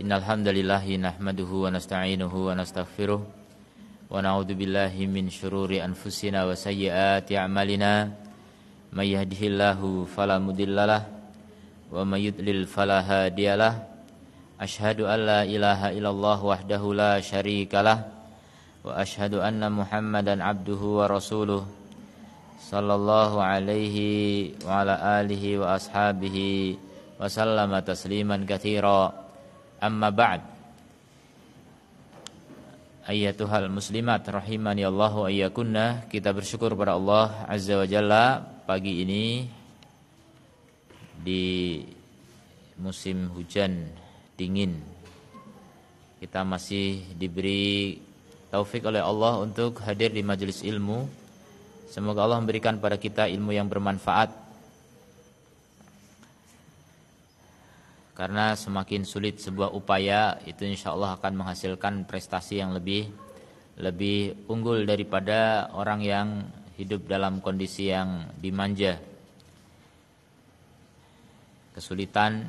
Innal hamdalillah nahmaduhu wa nasta'inuhu wa nastaghfiruh wa na'udzu billahi min shururi anfusina wa sayyiati a'malina may yahdihillahu fala mudhillalah wa may yudlil fala hadiyalah Ashhadu an la ilaha illallah wahdahu la syarikalah wa ashhadu anna Muhammadan abduhu wa rasuluh sallallahu alaihi wa ala alihi wa ashabihi wa sallama tasliman katsira Amma ba'd ayatuhal muslimat rahimani Allah wa ayyakunna Kita bersyukur kepada Allah Azza wa Jalla Pagi ini Di musim hujan dingin Kita masih diberi taufik oleh Allah untuk hadir di majelis ilmu Semoga Allah memberikan pada kita ilmu yang bermanfaat Karena semakin sulit sebuah upaya itu insya Allah akan menghasilkan prestasi yang lebih lebih unggul daripada orang yang hidup dalam kondisi yang dimanja. Kesulitan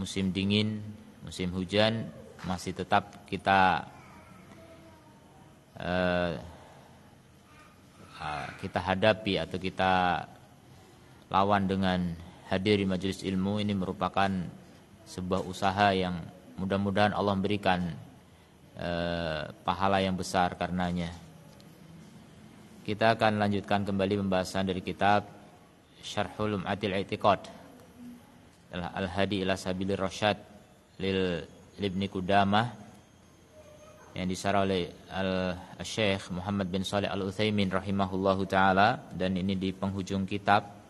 musim dingin, musim hujan masih tetap kita eh, kita hadapi atau kita lawan dengan hadir di majelis ilmu ini merupakan sebuah usaha yang mudah-mudahan Allah memberikan eh, pahala yang besar karenanya. Kita akan lanjutkan kembali pembahasan dari kitab Syarhul Um'atil I'tiqad Al-Hadi ila Sabilir Rasyad lil Ibni Kudamah yang disarah oleh Al-Syekh Muhammad bin Saleh Al-Utsaimin rahimahullahu taala dan ini di penghujung kitab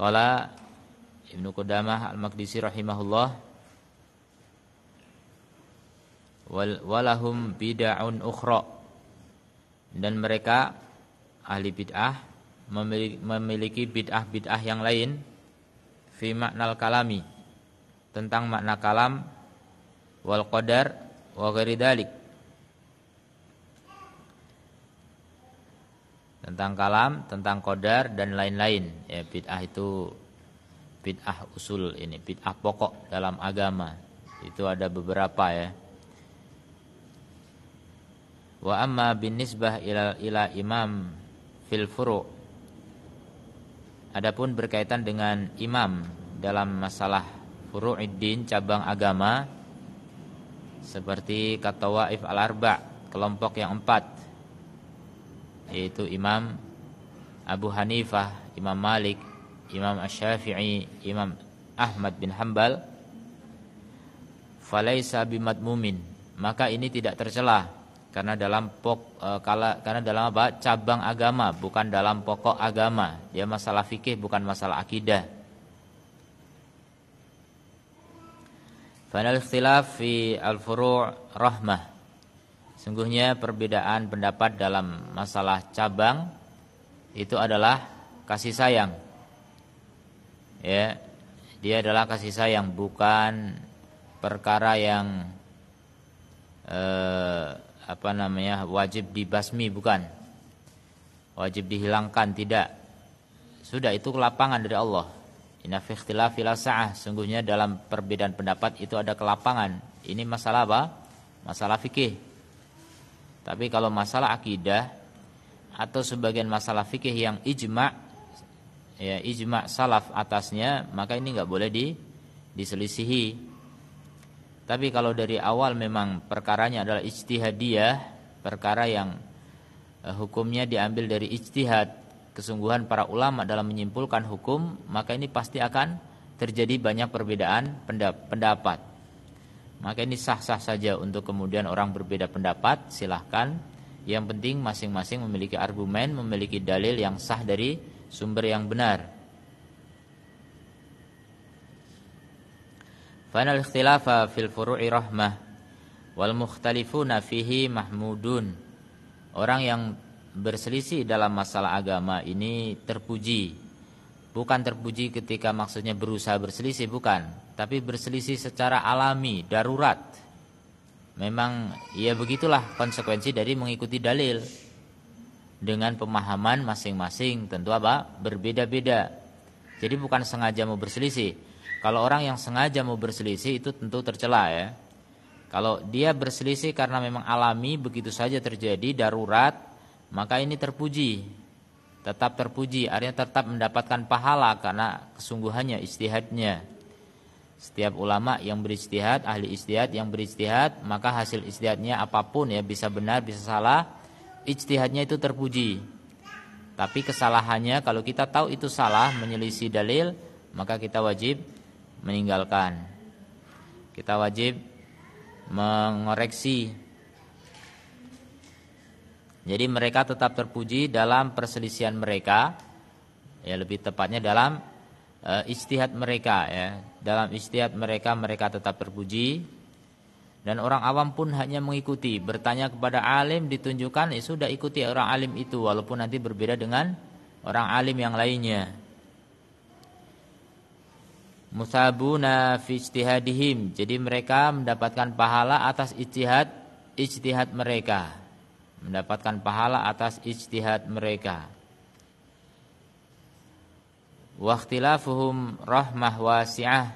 Qala Ibnu Qudamah Al-Maqdisi rahimahullah wal walahum bid'aun ukhra dan mereka ahli bid'ah memiliki bid'ah-bid'ah yang lain fi maknal kalami tentang makna kalam wal qadar wa ghairi dalik tentang kalam, tentang kodar dan lain-lain. Ya, bid'ah itu bid'ah usul ini, bid'ah pokok dalam agama. Itu ada beberapa ya. Wa amma bin nisbah ila, ila imam fil furu. Adapun berkaitan dengan imam dalam masalah furu'iddin cabang agama seperti katawaif al-arba' kelompok yang empat yaitu Imam Abu Hanifah, Imam Malik, Imam Asy-Syafi'i, Imam Ahmad bin Hambal falaisa bimadmumin maka ini tidak tercela karena dalam pok e, kala karena dalam apa cabang agama bukan dalam pokok agama dia ya, masalah fikih bukan masalah akidah Fanal ikhtilaf fi al-furu' rahmah Sungguhnya perbedaan pendapat dalam masalah cabang itu adalah kasih sayang. Ya, dia adalah kasih sayang bukan perkara yang eh, apa namanya wajib dibasmi bukan, wajib dihilangkan tidak. Sudah itu kelapangan dari Allah. Inna filasah. Sungguhnya dalam perbedaan pendapat itu ada kelapangan. Ini masalah apa? Masalah fikih tapi kalau masalah akidah atau sebagian masalah fikih yang ijma ya ijma salaf atasnya, maka ini nggak boleh di diselisihi. Tapi kalau dari awal memang perkaranya adalah ijtihadiyah, perkara yang eh, hukumnya diambil dari ijtihad, kesungguhan para ulama dalam menyimpulkan hukum, maka ini pasti akan terjadi banyak perbedaan pendapat. Maka ini sah-sah saja untuk kemudian orang berbeda pendapat, silahkan. Yang penting masing-masing memiliki argumen, memiliki dalil yang sah dari sumber yang benar. Fanal ikhtilafa fil furu'i rahmah wal mukhtalifuna fihi mahmudun. Orang yang berselisih dalam masalah agama ini terpuji bukan terpuji ketika maksudnya berusaha berselisih bukan tapi berselisih secara alami darurat memang ya begitulah konsekuensi dari mengikuti dalil dengan pemahaman masing-masing tentu apa berbeda-beda jadi bukan sengaja mau berselisih kalau orang yang sengaja mau berselisih itu tentu tercela ya kalau dia berselisih karena memang alami begitu saja terjadi darurat maka ini terpuji tetap terpuji artinya tetap mendapatkan pahala karena kesungguhannya istihadnya setiap ulama yang beristihad ahli istihad yang beristihad maka hasil istihadnya apapun ya bisa benar bisa salah istihadnya itu terpuji tapi kesalahannya kalau kita tahu itu salah menyelisi dalil maka kita wajib meninggalkan kita wajib mengoreksi jadi mereka tetap terpuji dalam perselisihan mereka, ya lebih tepatnya dalam e, istihad mereka, ya dalam istihad mereka mereka tetap terpuji dan orang awam pun hanya mengikuti, bertanya kepada alim ditunjukkan, ya sudah ikuti orang alim itu walaupun nanti berbeda dengan orang alim yang lainnya. Musabuna fi ijtihadihim. Jadi mereka mendapatkan pahala atas istihad istihad mereka mendapatkan pahala atas ijtihad mereka. Waktilafuhum rahmah wasi'ah.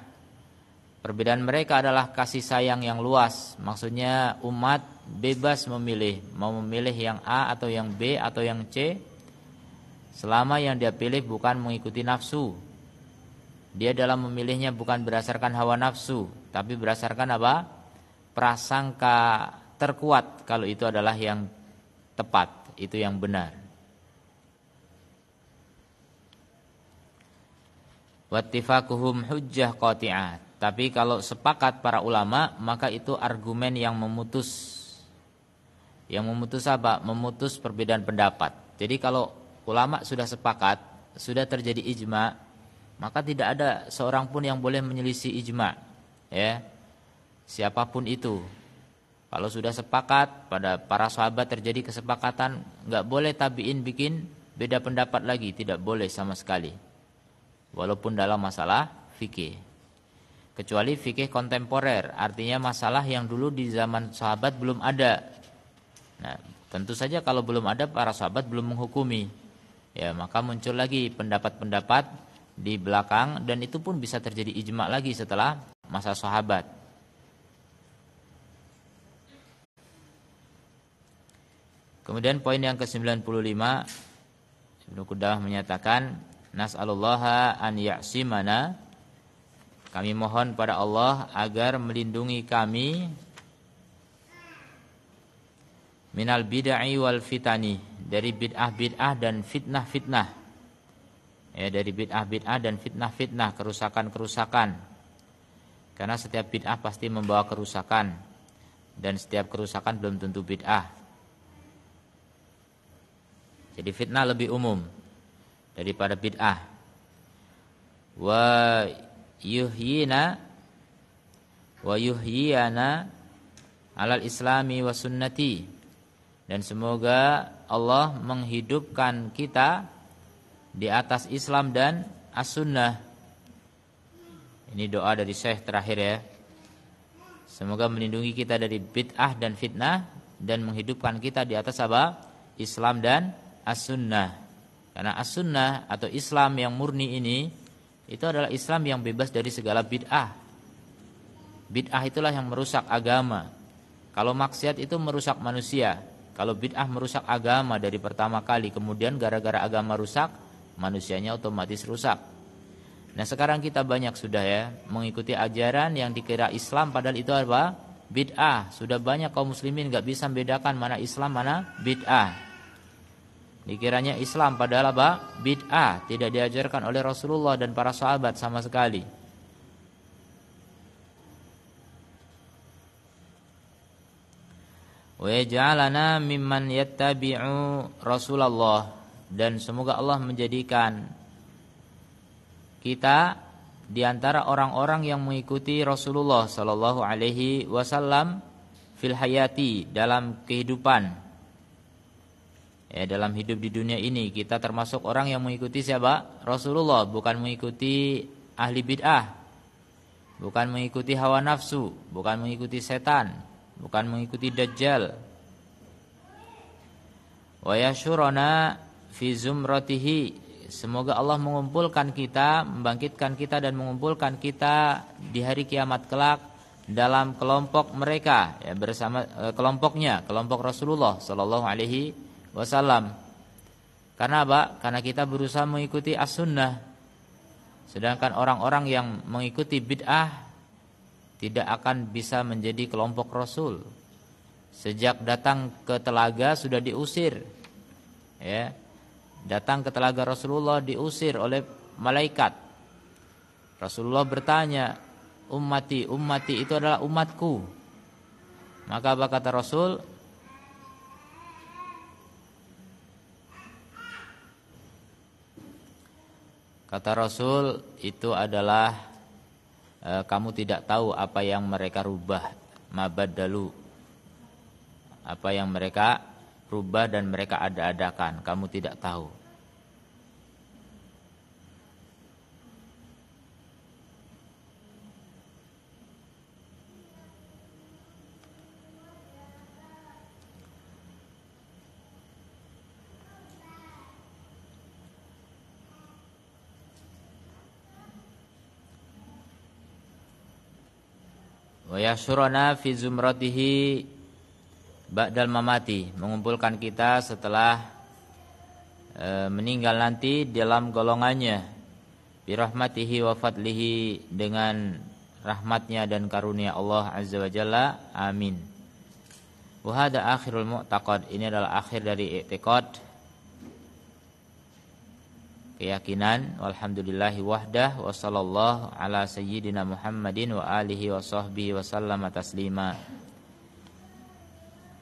Perbedaan mereka adalah kasih sayang yang luas. Maksudnya umat bebas memilih, mau memilih yang A atau yang B atau yang C selama yang dia pilih bukan mengikuti nafsu. Dia dalam memilihnya bukan berdasarkan hawa nafsu, tapi berdasarkan apa? prasangka terkuat kalau itu adalah yang tepat, itu yang benar. Wattifakuhum hujjah qati'ah. Tapi kalau sepakat para ulama, maka itu argumen yang memutus. Yang memutus apa? Memutus perbedaan pendapat. Jadi kalau ulama sudah sepakat, sudah terjadi ijma, maka tidak ada seorang pun yang boleh menyelisih ijma. Ya. Siapapun itu, kalau sudah sepakat pada para sahabat terjadi kesepakatan, nggak boleh tabiin bikin beda pendapat lagi, tidak boleh sama sekali. Walaupun dalam masalah fikih. Kecuali fikih kontemporer, artinya masalah yang dulu di zaman sahabat belum ada. Nah, tentu saja kalau belum ada para sahabat belum menghukumi. Ya, maka muncul lagi pendapat-pendapat di belakang dan itu pun bisa terjadi ijma lagi setelah masa sahabat. Kemudian poin yang ke-95 Ibnu Qudamah menyatakan nas'alullaha an ya'simana kami mohon pada Allah agar melindungi kami minal bid'ai wal fitani dari bid'ah-bid'ah dan fitnah-fitnah. Ya, dari bid'ah-bid'ah dan fitnah-fitnah, kerusakan-kerusakan. Karena setiap bid'ah pasti membawa kerusakan dan setiap kerusakan belum tentu bid'ah. Jadi fitnah lebih umum daripada bid'ah. Wa yuhyina wa yuhyiana alal islami wa sunnati. Dan semoga Allah menghidupkan kita di atas Islam dan as-sunnah. Ini doa dari Syekh terakhir ya. Semoga melindungi kita dari bid'ah dan fitnah dan menghidupkan kita di atas apa? Islam dan as-sunnah. Karena as-sunnah atau Islam yang murni ini itu adalah Islam yang bebas dari segala bid'ah. Bid'ah itulah yang merusak agama. Kalau maksiat itu merusak manusia. Kalau bid'ah merusak agama dari pertama kali, kemudian gara-gara agama rusak, manusianya otomatis rusak. Nah, sekarang kita banyak sudah ya mengikuti ajaran yang dikira Islam padahal itu apa? Bid'ah. Sudah banyak kaum muslimin nggak bisa membedakan mana Islam, mana bid'ah. Dikiranya Islam padahal apa? Bid'ah, tidak diajarkan oleh Rasulullah dan para sahabat sama sekali. Wajalana mimman yattabi'u Rasulullah dan semoga Allah menjadikan kita di antara orang-orang yang mengikuti Rasulullah sallallahu alaihi wasallam fil hayati dalam kehidupan ya dalam hidup di dunia ini kita termasuk orang yang mengikuti siapa Rasulullah bukan mengikuti ahli bid'ah bukan mengikuti hawa nafsu bukan mengikuti setan bukan mengikuti dajjal wa yashurana fi zumratihi semoga Allah mengumpulkan kita membangkitkan kita dan mengumpulkan kita di hari kiamat kelak dalam kelompok mereka ya, bersama eh, kelompoknya kelompok Rasulullah Shallallahu Alaihi wasallam. Karena apa? Karena kita berusaha mengikuti as-sunnah. Sedangkan orang-orang yang mengikuti bid'ah tidak akan bisa menjadi kelompok rasul. Sejak datang ke telaga sudah diusir. Ya. Datang ke telaga Rasulullah diusir oleh malaikat. Rasulullah bertanya, "Ummati, ummati itu adalah umatku." Maka apa kata Rasul? Kata Rasul itu adalah e, kamu tidak tahu apa yang mereka rubah, mabadalu. Apa yang mereka rubah dan mereka ada-adakan, kamu tidak tahu. wa yashurana fi zumratihi ba'dal mamati mengumpulkan kita setelah e, meninggal nanti dalam golongannya bi rahmatihi wa fadlihi dengan rahmatnya dan karunia Allah azza wa jalla amin wa hada akhirul mu'taqad ini adalah akhir dari i'tiqad keyakinan walhamdulillahi wahdah wa sallallahu ala sayyidina Muhammadin wa alihi wa sahbihi wa sallama taslima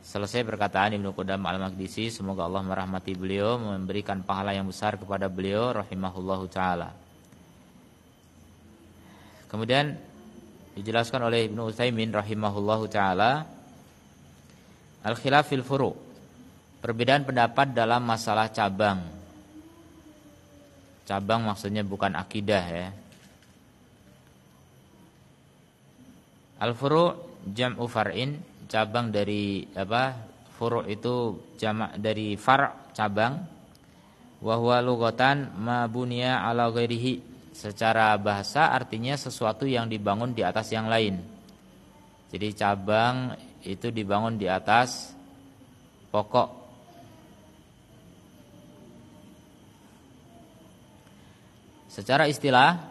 Selesai perkataan Ibnu Qudam Al-Maqdisi Semoga Allah merahmati beliau Memberikan pahala yang besar kepada beliau Rahimahullahu ta'ala Kemudian Dijelaskan oleh Ibnu Utsaimin Rahimahullahu ta'ala Al-khilaf fil furu Perbedaan pendapat dalam masalah cabang Cabang maksudnya bukan akidah ya. Al-furu' jam'u far'in, cabang dari apa? Furu' itu jamak dari far' cabang. Wa huwa lughatan ma bunya ala ghairihi. Secara bahasa artinya sesuatu yang dibangun di atas yang lain. Jadi cabang itu dibangun di atas pokok Secara istilah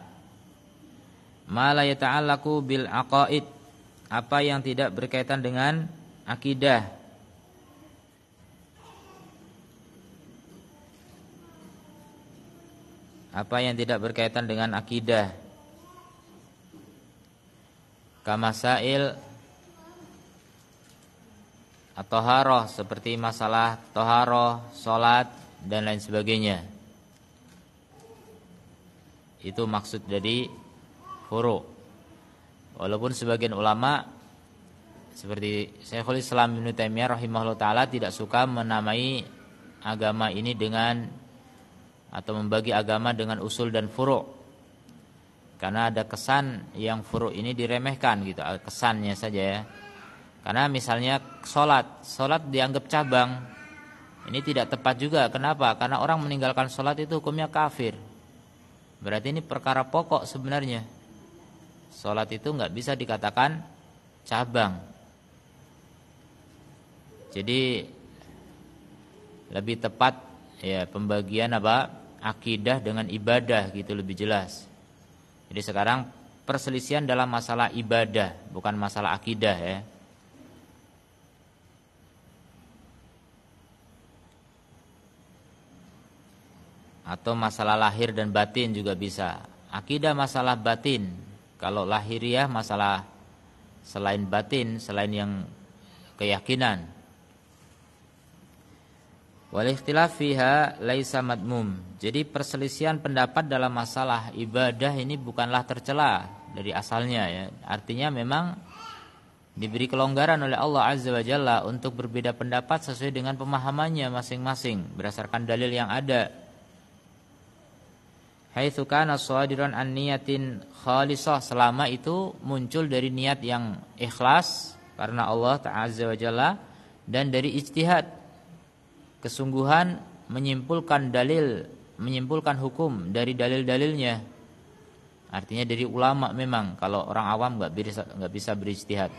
ma la yata'allaqu bil aqaid apa yang tidak berkaitan dengan akidah apa yang tidak berkaitan dengan akidah kamasail atau haroh seperti masalah toharoh, solat dan lain sebagainya. Itu maksud dari furu. Walaupun sebagian ulama seperti Syekhul Islam Ibnu Taimiyah rahimahullah taala tidak suka menamai agama ini dengan atau membagi agama dengan usul dan furu. Karena ada kesan yang furu ini diremehkan gitu, eh, kesannya saja ya. Karena misalnya sholat, sholat dianggap cabang. Ini tidak tepat juga. Kenapa? Karena orang meninggalkan sholat itu hukumnya kafir. Berarti ini perkara pokok sebenarnya. Sholat itu nggak bisa dikatakan cabang. Jadi lebih tepat ya pembagian apa akidah dengan ibadah gitu lebih jelas. Jadi sekarang perselisihan dalam masalah ibadah bukan masalah akidah ya. atau masalah lahir dan batin juga bisa. Akidah masalah batin. Kalau lahiriah ya masalah selain batin, selain yang keyakinan. Wal laisa madmum. Jadi perselisihan pendapat dalam masalah ibadah ini bukanlah tercela dari asalnya ya. Artinya memang diberi kelonggaran oleh Allah Azza wa Jalla untuk berbeda pendapat sesuai dengan pemahamannya masing-masing berdasarkan dalil yang ada haitsu kana shadiran an niyatin khalisah selama itu muncul dari niat yang ikhlas karena Allah Ta'ala wa Jalla dan dari ijtihad kesungguhan menyimpulkan dalil menyimpulkan hukum dari dalil-dalilnya artinya dari ulama memang kalau orang awam nggak bisa nggak bisa beristihad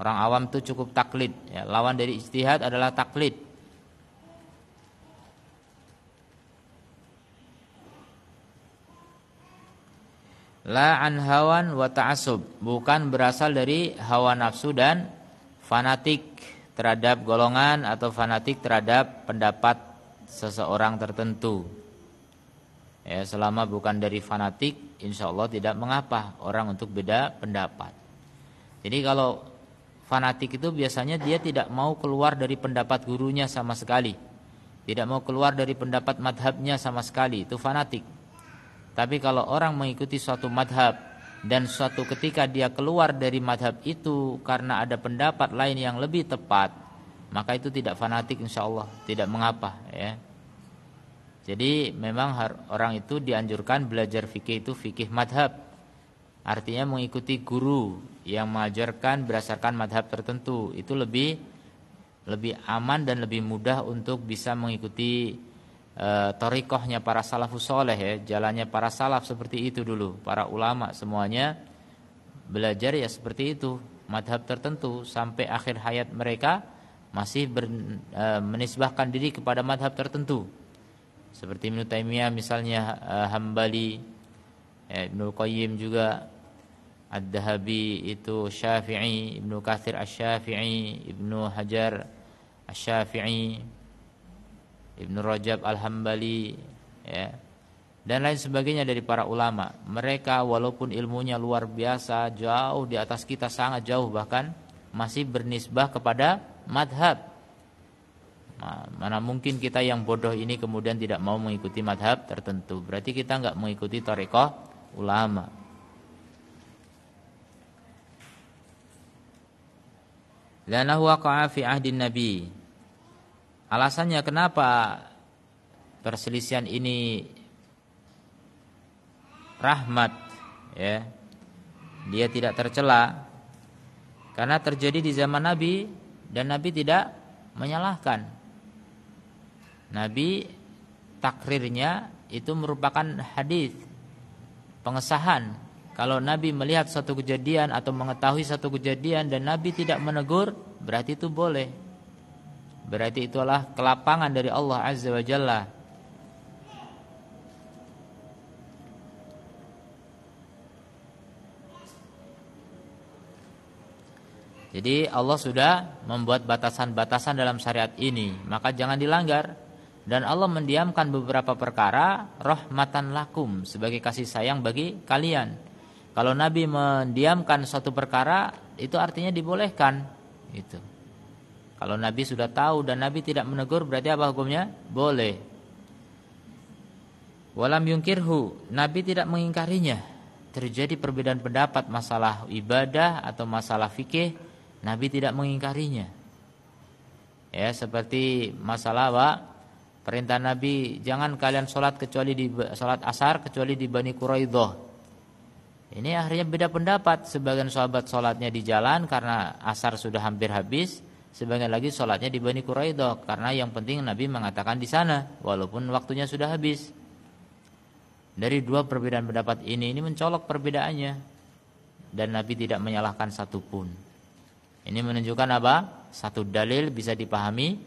orang awam tuh cukup taklid ya, lawan dari istihad adalah taklid La an hawan wa ta'asub, bukan berasal dari hawa nafsu dan fanatik terhadap golongan atau fanatik terhadap pendapat seseorang tertentu. Ya, selama bukan dari fanatik, insya Allah tidak mengapa orang untuk beda pendapat. Jadi kalau fanatik itu biasanya dia tidak mau keluar dari pendapat gurunya sama sekali. Tidak mau keluar dari pendapat madhabnya sama sekali, itu fanatik. Tapi kalau orang mengikuti suatu madhab dan suatu ketika dia keluar dari madhab itu karena ada pendapat lain yang lebih tepat, maka itu tidak fanatik insya Allah, tidak mengapa ya. Jadi memang orang itu dianjurkan belajar fikih itu fikih madhab. Artinya mengikuti guru yang mengajarkan berdasarkan madhab tertentu. Itu lebih lebih aman dan lebih mudah untuk bisa mengikuti e, eh, torikohnya para salafus soleh ya, jalannya para salaf seperti itu dulu, para ulama semuanya belajar ya seperti itu, madhab tertentu sampai akhir hayat mereka masih ber, e, menisbahkan diri kepada madhab tertentu. Seperti Ibnu misalnya e, Hambali, e, Ibnu Qayyim juga Ad-Dahabi itu Syafi'i, Ibnu Kathir Asy-Syafi'i, Ibnu Hajar Asy-Syafi'i, Ibnu Rajab Al-Hambali ya dan lain sebagainya dari para ulama. Mereka walaupun ilmunya luar biasa, jauh di atas kita sangat jauh bahkan masih bernisbah kepada madhab. Nah, mana mungkin kita yang bodoh ini kemudian tidak mau mengikuti madhab tertentu. Berarti kita nggak mengikuti torekoh ulama. Lanahu waqa'a fi ahdin nabi Alasannya kenapa perselisihan ini rahmat ya. Dia tidak tercela karena terjadi di zaman Nabi dan Nabi tidak menyalahkan. Nabi takrirnya itu merupakan hadis pengesahan. Kalau Nabi melihat satu kejadian atau mengetahui satu kejadian dan Nabi tidak menegur, berarti itu boleh. Berarti itulah kelapangan dari Allah Azza wa Jalla. Jadi Allah sudah membuat batasan-batasan dalam syariat ini, maka jangan dilanggar. Dan Allah mendiamkan beberapa perkara rahmatan lakum sebagai kasih sayang bagi kalian. Kalau Nabi mendiamkan suatu perkara, itu artinya dibolehkan. itu kalau Nabi sudah tahu dan Nabi tidak menegur berarti apa hukumnya? Boleh. Walam yungkirhu, Nabi tidak mengingkarinya. Terjadi perbedaan pendapat masalah ibadah atau masalah fikih, Nabi tidak mengingkarinya. Ya, seperti masalah apa? Perintah Nabi, jangan kalian sholat kecuali di sholat asar kecuali di Bani Quraidoh. Ini akhirnya beda pendapat. Sebagian sahabat sholatnya di jalan karena asar sudah hampir habis. Sebagian lagi sholatnya di Bani Quraidah karena yang penting Nabi mengatakan di sana walaupun waktunya sudah habis. Dari dua perbedaan pendapat ini ini mencolok perbedaannya dan Nabi tidak menyalahkan satupun. Ini menunjukkan apa? Satu dalil bisa dipahami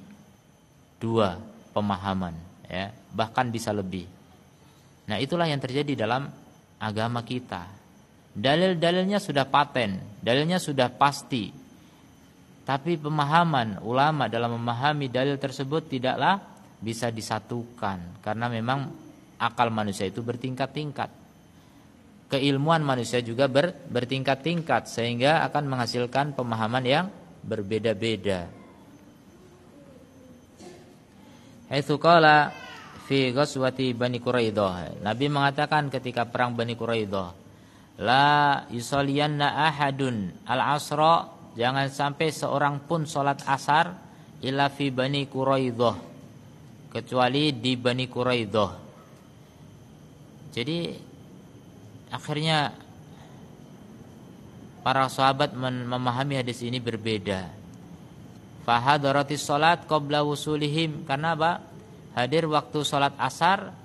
dua pemahaman ya, bahkan bisa lebih. Nah, itulah yang terjadi dalam agama kita. Dalil-dalilnya sudah paten, dalilnya sudah pasti, tapi pemahaman ulama dalam memahami dalil tersebut tidaklah bisa disatukan karena memang akal manusia itu bertingkat-tingkat. Keilmuan manusia juga ber, bertingkat-tingkat sehingga akan menghasilkan pemahaman yang berbeda-beda. fi ghazwati Bani Quraidah. Nabi mengatakan ketika perang Bani Quraidah, la yusalliyanna ahadun al-asra Jangan sampai seorang pun sholat asar Ila fi Bani Kecuali di Bani Quraidah. Jadi akhirnya para sahabat memahami hadis ini berbeda. Fahadaratis sholat qobla wusulihim. Karena apa? Hadir waktu sholat asar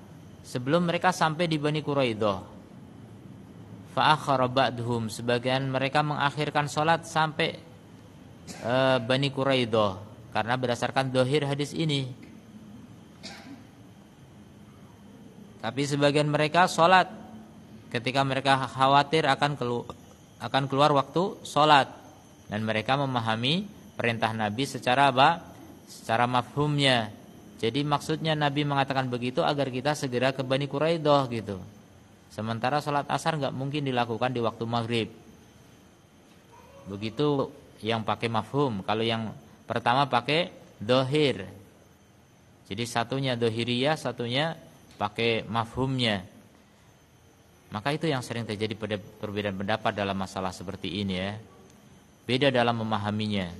sebelum mereka sampai di Bani Quraidah fa'akhara ba'dhum sebagian mereka mengakhirkan solat sampai eh, Bani Quraidah karena berdasarkan dohir hadis ini tapi sebagian mereka solat ketika mereka khawatir akan kelu akan keluar waktu solat dan mereka memahami perintah Nabi secara apa? secara mafhumnya. Jadi maksudnya Nabi mengatakan begitu agar kita segera ke Bani Quraidah gitu. Sementara sholat asar nggak mungkin dilakukan di waktu maghrib. Begitu yang pakai mafhum. Kalau yang pertama pakai dohir. Jadi satunya dohiriyah, satunya pakai mafhumnya. Maka itu yang sering terjadi pada perbedaan pendapat dalam masalah seperti ini ya. Beda dalam memahaminya.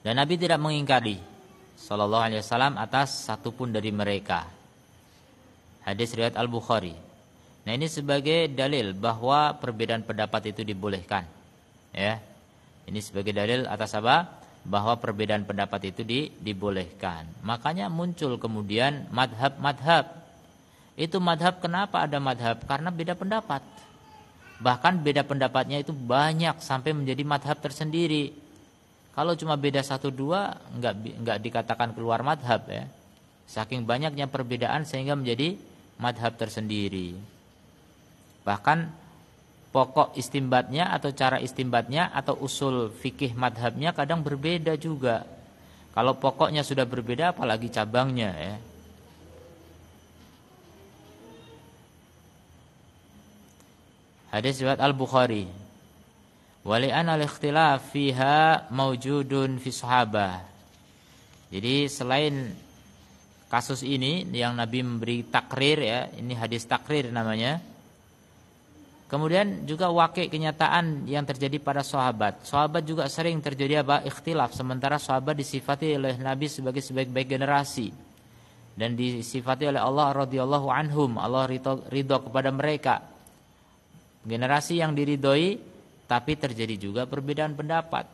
Dan Nabi tidak mengingkari Sallallahu alaihi wasallam atas satupun dari mereka Hadis riwayat Al-Bukhari. Nah, ini sebagai dalil bahwa perbedaan pendapat itu dibolehkan. Ya. Ini sebagai dalil atas apa? Bahwa perbedaan pendapat itu di, dibolehkan. Makanya muncul kemudian madhab-madhab. Itu madhab kenapa ada madhab? Karena beda pendapat. Bahkan beda pendapatnya itu banyak sampai menjadi madhab tersendiri. Kalau cuma beda satu dua, nggak nggak dikatakan keluar madhab ya. Saking banyaknya perbedaan sehingga menjadi madhab tersendiri. Bahkan pokok istimbatnya atau cara istimbatnya atau usul fikih madhabnya kadang berbeda juga. Kalau pokoknya sudah berbeda apalagi cabangnya ya. Hadis riwayat Al-Bukhari. Wali'an al-ikhtilaf fiha maujudun fi sahabah. Jadi selain kasus ini yang Nabi memberi takrir ya, ini hadis takrir namanya. Kemudian juga wakil kenyataan yang terjadi pada sahabat. Sahabat juga sering terjadi apa? Ikhtilaf. Sementara sahabat disifati oleh Nabi sebagai sebaik-baik generasi dan disifati oleh Allah radhiyallahu anhum. Allah ridho, kepada mereka. Generasi yang diridhoi tapi terjadi juga perbedaan pendapat.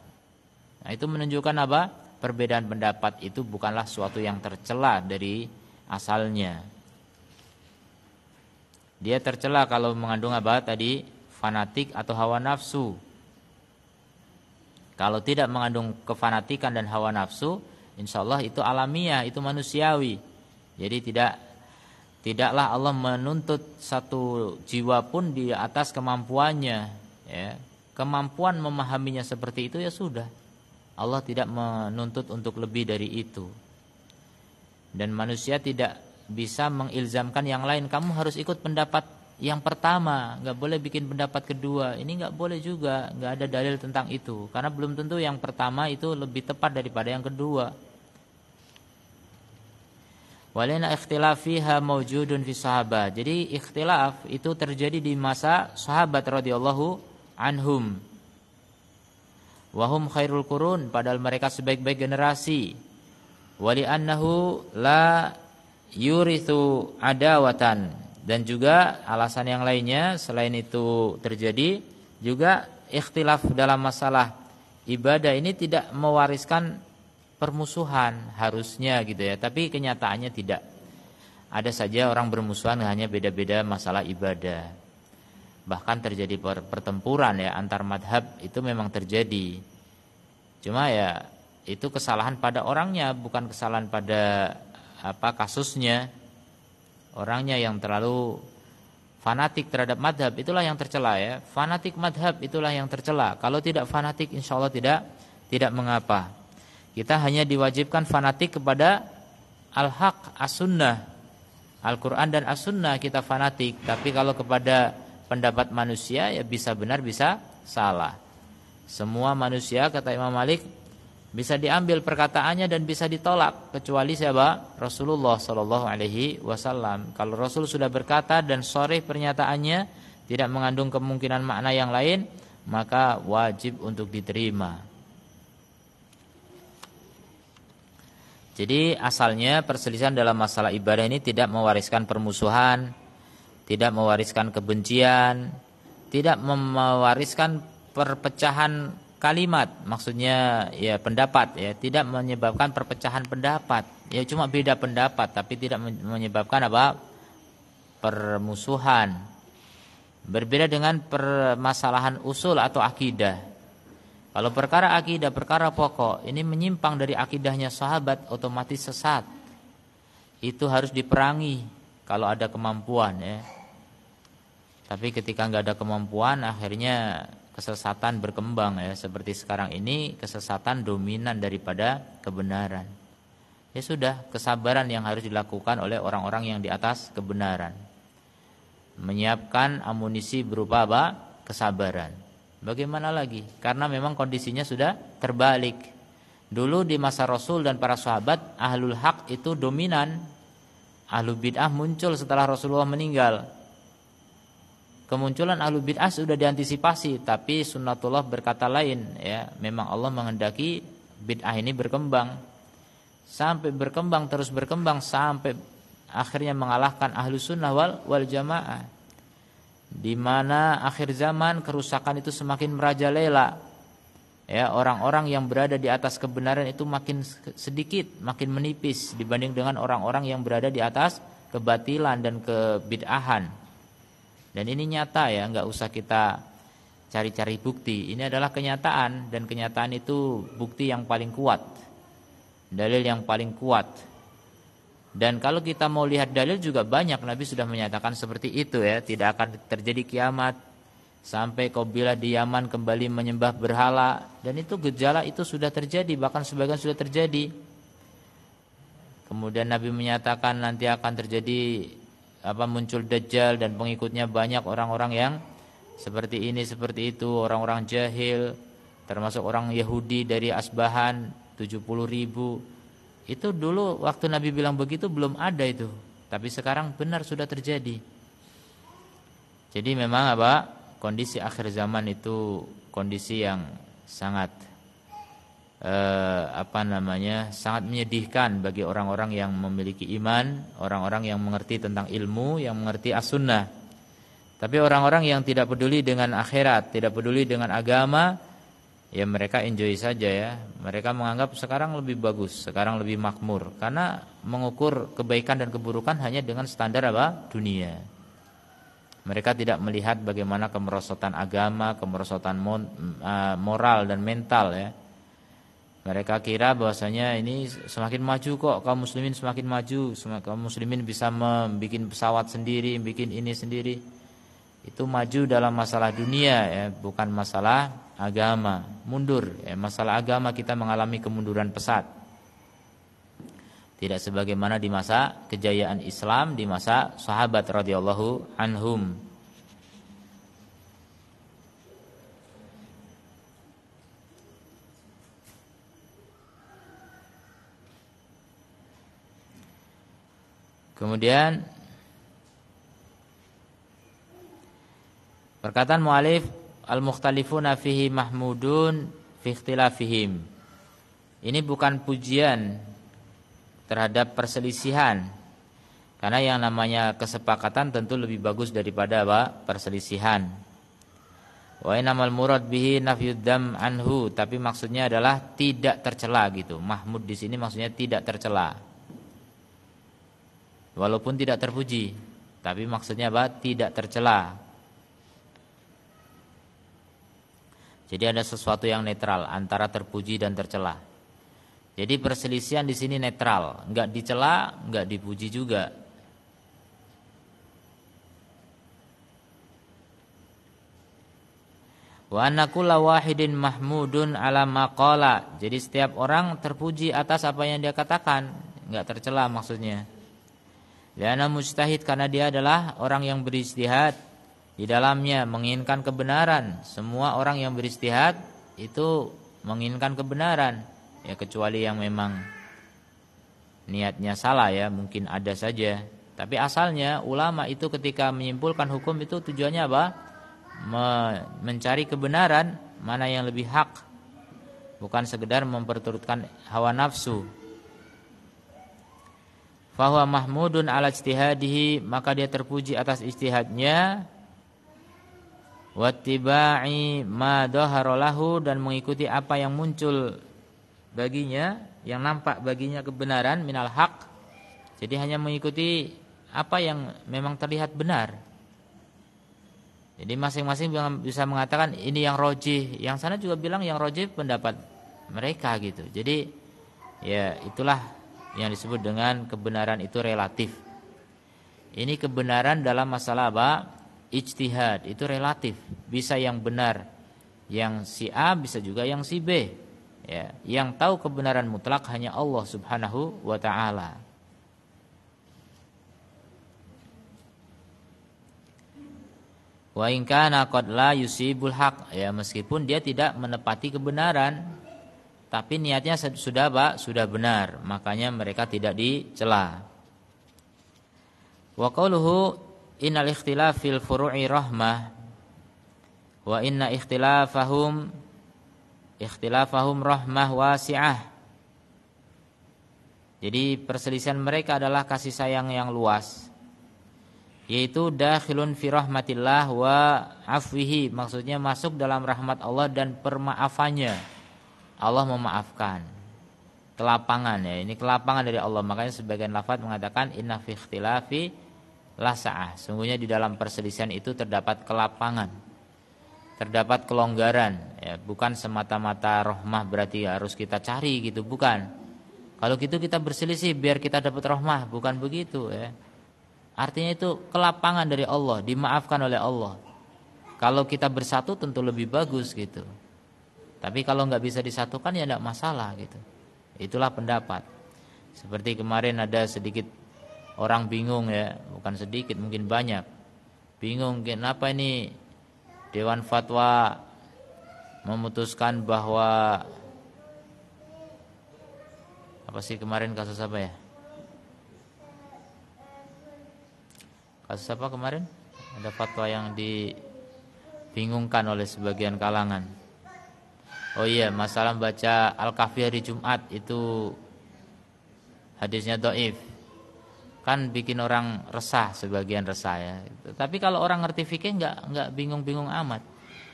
Nah, itu menunjukkan apa? perbedaan pendapat itu bukanlah suatu yang tercela dari asalnya. Dia tercela kalau mengandung apa tadi fanatik atau hawa nafsu. Kalau tidak mengandung kefanatikan dan hawa nafsu, insya Allah itu alamiah, itu manusiawi. Jadi tidak tidaklah Allah menuntut satu jiwa pun di atas kemampuannya. Ya. Kemampuan memahaminya seperti itu ya sudah. Allah tidak menuntut untuk lebih dari itu. Dan manusia tidak bisa mengilzamkan yang lain. Kamu harus ikut pendapat yang pertama, nggak boleh bikin pendapat kedua. Ini nggak boleh juga, nggak ada dalil tentang itu. Karena belum tentu yang pertama itu lebih tepat daripada yang kedua. Walina ikhtilafiha mawjudun fi sahabat. Jadi ikhtilaf itu terjadi di masa sahabat radhiyallahu anhum wahum khairul kurun padahal mereka sebaik-baik generasi wali annahu la yurithu adawatan dan juga alasan yang lainnya selain itu terjadi juga ikhtilaf dalam masalah ibadah ini tidak mewariskan permusuhan harusnya gitu ya tapi kenyataannya tidak ada saja orang bermusuhan hanya beda-beda masalah ibadah bahkan terjadi pertempuran ya antar madhab itu memang terjadi cuma ya itu kesalahan pada orangnya bukan kesalahan pada apa kasusnya orangnya yang terlalu fanatik terhadap madhab itulah yang tercela ya fanatik madhab itulah yang tercela kalau tidak fanatik insya Allah tidak tidak mengapa kita hanya diwajibkan fanatik kepada al-haq as-sunnah Al-Quran dan as-sunnah kita fanatik tapi kalau kepada pendapat manusia ya bisa benar bisa salah. Semua manusia kata Imam Malik bisa diambil perkataannya dan bisa ditolak kecuali siapa? Rasulullah Shallallahu alaihi wasallam. Kalau Rasul sudah berkata dan sore pernyataannya tidak mengandung kemungkinan makna yang lain, maka wajib untuk diterima. Jadi asalnya perselisihan dalam masalah ibadah ini tidak mewariskan permusuhan, tidak mewariskan kebencian, tidak mewariskan perpecahan kalimat, maksudnya ya pendapat ya, tidak menyebabkan perpecahan pendapat. Ya cuma beda pendapat tapi tidak menyebabkan apa? permusuhan. Berbeda dengan permasalahan usul atau akidah. Kalau perkara akidah, perkara pokok ini menyimpang dari akidahnya sahabat otomatis sesat. Itu harus diperangi kalau ada kemampuan ya tapi ketika nggak ada kemampuan, akhirnya kesesatan berkembang ya. Seperti sekarang ini kesesatan dominan daripada kebenaran. Ya sudah, kesabaran yang harus dilakukan oleh orang-orang yang di atas kebenaran. Menyiapkan amunisi berupa apa? Kesabaran. Bagaimana lagi? Karena memang kondisinya sudah terbalik. Dulu di masa Rasul dan para sahabat, ahlul hak itu dominan. Ahlul bid'ah muncul setelah Rasulullah meninggal kemunculan ahlu bid'ah sudah diantisipasi tapi sunnatullah berkata lain ya memang Allah menghendaki bid'ah ini berkembang sampai berkembang terus berkembang sampai akhirnya mengalahkan ahlu sunnah wal, wal jamaah di mana akhir zaman kerusakan itu semakin merajalela ya orang-orang yang berada di atas kebenaran itu makin sedikit makin menipis dibanding dengan orang-orang yang berada di atas kebatilan dan kebid'ahan dan ini nyata ya, nggak usah kita cari-cari bukti. Ini adalah kenyataan dan kenyataan itu bukti yang paling kuat. Dalil yang paling kuat. Dan kalau kita mau lihat dalil juga banyak Nabi sudah menyatakan seperti itu ya, tidak akan terjadi kiamat sampai kabilah di Yaman kembali menyembah berhala dan itu gejala itu sudah terjadi bahkan sebagian sudah terjadi. Kemudian Nabi menyatakan nanti akan terjadi apa muncul dajjal dan pengikutnya banyak orang-orang yang seperti ini seperti itu orang-orang jahil termasuk orang Yahudi dari Asbahan 70 ribu itu dulu waktu Nabi bilang begitu belum ada itu tapi sekarang benar sudah terjadi jadi memang apa kondisi akhir zaman itu kondisi yang sangat eh, apa namanya sangat menyedihkan bagi orang-orang yang memiliki iman, orang-orang yang mengerti tentang ilmu, yang mengerti as-sunnah. Tapi orang-orang yang tidak peduli dengan akhirat, tidak peduli dengan agama, ya mereka enjoy saja ya. Mereka menganggap sekarang lebih bagus, sekarang lebih makmur karena mengukur kebaikan dan keburukan hanya dengan standar apa? dunia. Mereka tidak melihat bagaimana kemerosotan agama, kemerosotan eh, moral dan mental ya mereka kira bahwasanya ini semakin maju kok kaum muslimin semakin maju, kaum muslimin bisa membuat pesawat sendiri, bikin ini sendiri. Itu maju dalam masalah dunia ya, bukan masalah agama. Mundur ya, masalah agama kita mengalami kemunduran pesat. Tidak sebagaimana di masa kejayaan Islam di masa sahabat radhiyallahu anhum. Kemudian perkataan mualif al-mukhtalifuna fihi mahmudun fi Ini bukan pujian terhadap perselisihan. Karena yang namanya kesepakatan tentu lebih bagus daripada apa? perselisihan. Wa inamal murad bihi nafyuddam anhu, tapi maksudnya adalah tidak tercela gitu. Mahmud di sini maksudnya tidak tercela walaupun tidak terpuji tapi maksudnya apa tidak tercela jadi ada sesuatu yang netral antara terpuji dan tercela jadi perselisihan di sini netral nggak dicela nggak dipuji juga Wa mahmudun ala maqala. Jadi setiap orang terpuji atas apa yang dia katakan, enggak tercela maksudnya. Liana mustahid karena dia adalah orang yang beristihad di dalamnya menginginkan kebenaran. Semua orang yang beristihad itu menginginkan kebenaran. Ya kecuali yang memang niatnya salah ya, mungkin ada saja. Tapi asalnya ulama itu ketika menyimpulkan hukum itu tujuannya apa? mencari kebenaran mana yang lebih hak. Bukan sekedar memperturutkan hawa nafsu fahuwa mahmudun ala istihadihi maka dia terpuji atas istihadnya wattiba'i ma doharolahu dan mengikuti apa yang muncul baginya yang nampak baginya kebenaran minal haq jadi hanya mengikuti apa yang memang terlihat benar jadi masing-masing bisa mengatakan ini yang rojih yang sana juga bilang yang rojih pendapat mereka gitu jadi ya itulah yang disebut dengan kebenaran itu relatif. Ini kebenaran dalam masalah apa? Ijtihad itu relatif, bisa yang benar yang si A bisa juga yang si B. Ya, yang tahu kebenaran mutlak hanya Allah Subhanahu wa taala. Wa in kana qad la ya meskipun dia tidak menepati kebenaran tapi niatnya sudah pak sudah benar makanya mereka tidak dicela wa qauluhu innal ikhtilaf fil furu'i rahmah wa inna ikhtilafahum ikhtilafahum rahmah wasi'ah jadi perselisihan mereka adalah kasih sayang yang luas yaitu dakhilun fi rahmatillah wa afwihi maksudnya masuk dalam rahmat Allah dan permaafannya Allah memaafkan kelapangan ya ini kelapangan dari Allah makanya sebagian lafadz mengatakan inna fi lasa'ah sungguhnya di dalam perselisihan itu terdapat kelapangan terdapat kelonggaran ya bukan semata-mata rohmah berarti harus kita cari gitu bukan kalau gitu kita berselisih biar kita dapat rohmah bukan begitu ya artinya itu kelapangan dari Allah dimaafkan oleh Allah kalau kita bersatu tentu lebih bagus gitu tapi kalau nggak bisa disatukan ya tidak masalah gitu. Itulah pendapat. Seperti kemarin ada sedikit orang bingung ya, bukan sedikit mungkin banyak. Bingung kenapa ini Dewan Fatwa memutuskan bahwa apa sih kemarin kasus apa ya? Kasus apa kemarin? Ada fatwa yang dibingungkan oleh sebagian kalangan. Oh iya, masalah baca Al-Kahfi hari Jumat itu hadisnya doif. Kan bikin orang resah, sebagian resah ya. Tapi kalau orang ngerti fikih nggak nggak bingung-bingung amat.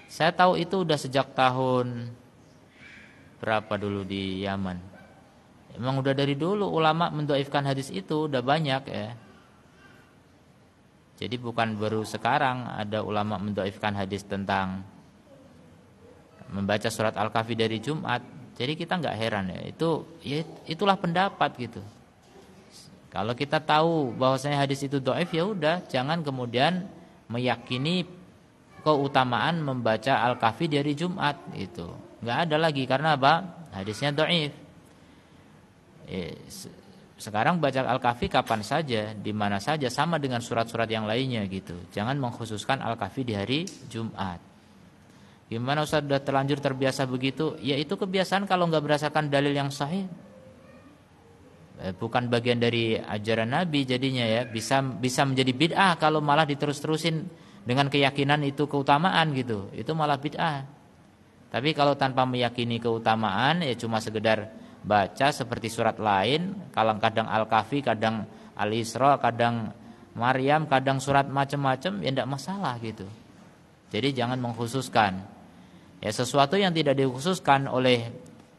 Saya tahu itu udah sejak tahun berapa dulu di Yaman. Emang udah dari dulu ulama mendoifkan hadis itu udah banyak ya. Jadi bukan baru sekarang ada ulama mendoifkan hadis tentang membaca surat Al-Kahfi dari Jumat. Jadi kita nggak heran ya. Itu ya itulah pendapat gitu. Kalau kita tahu bahwasanya hadis itu doif ya udah jangan kemudian meyakini keutamaan membaca Al-Kahfi dari Jumat itu nggak ada lagi karena apa? Hadisnya doif. Ya, sekarang baca Al-Kahfi kapan saja, di mana saja sama dengan surat-surat yang lainnya gitu. Jangan mengkhususkan Al-Kahfi di hari Jumat. Gimana Ustaz sudah terlanjur terbiasa begitu? Ya itu kebiasaan kalau nggak berdasarkan dalil yang sahih. Eh, bukan bagian dari ajaran Nabi jadinya ya. Bisa bisa menjadi bid'ah kalau malah diterus-terusin dengan keyakinan itu keutamaan gitu. Itu malah bid'ah. Tapi kalau tanpa meyakini keutamaan ya cuma sekedar baca seperti surat lain, kalang kadang Al-Kahfi, kadang Al-Isra, kadang Maryam, kadang surat macam-macam ya tidak masalah gitu. Jadi jangan mengkhususkan. Ya sesuatu yang tidak dikhususkan oleh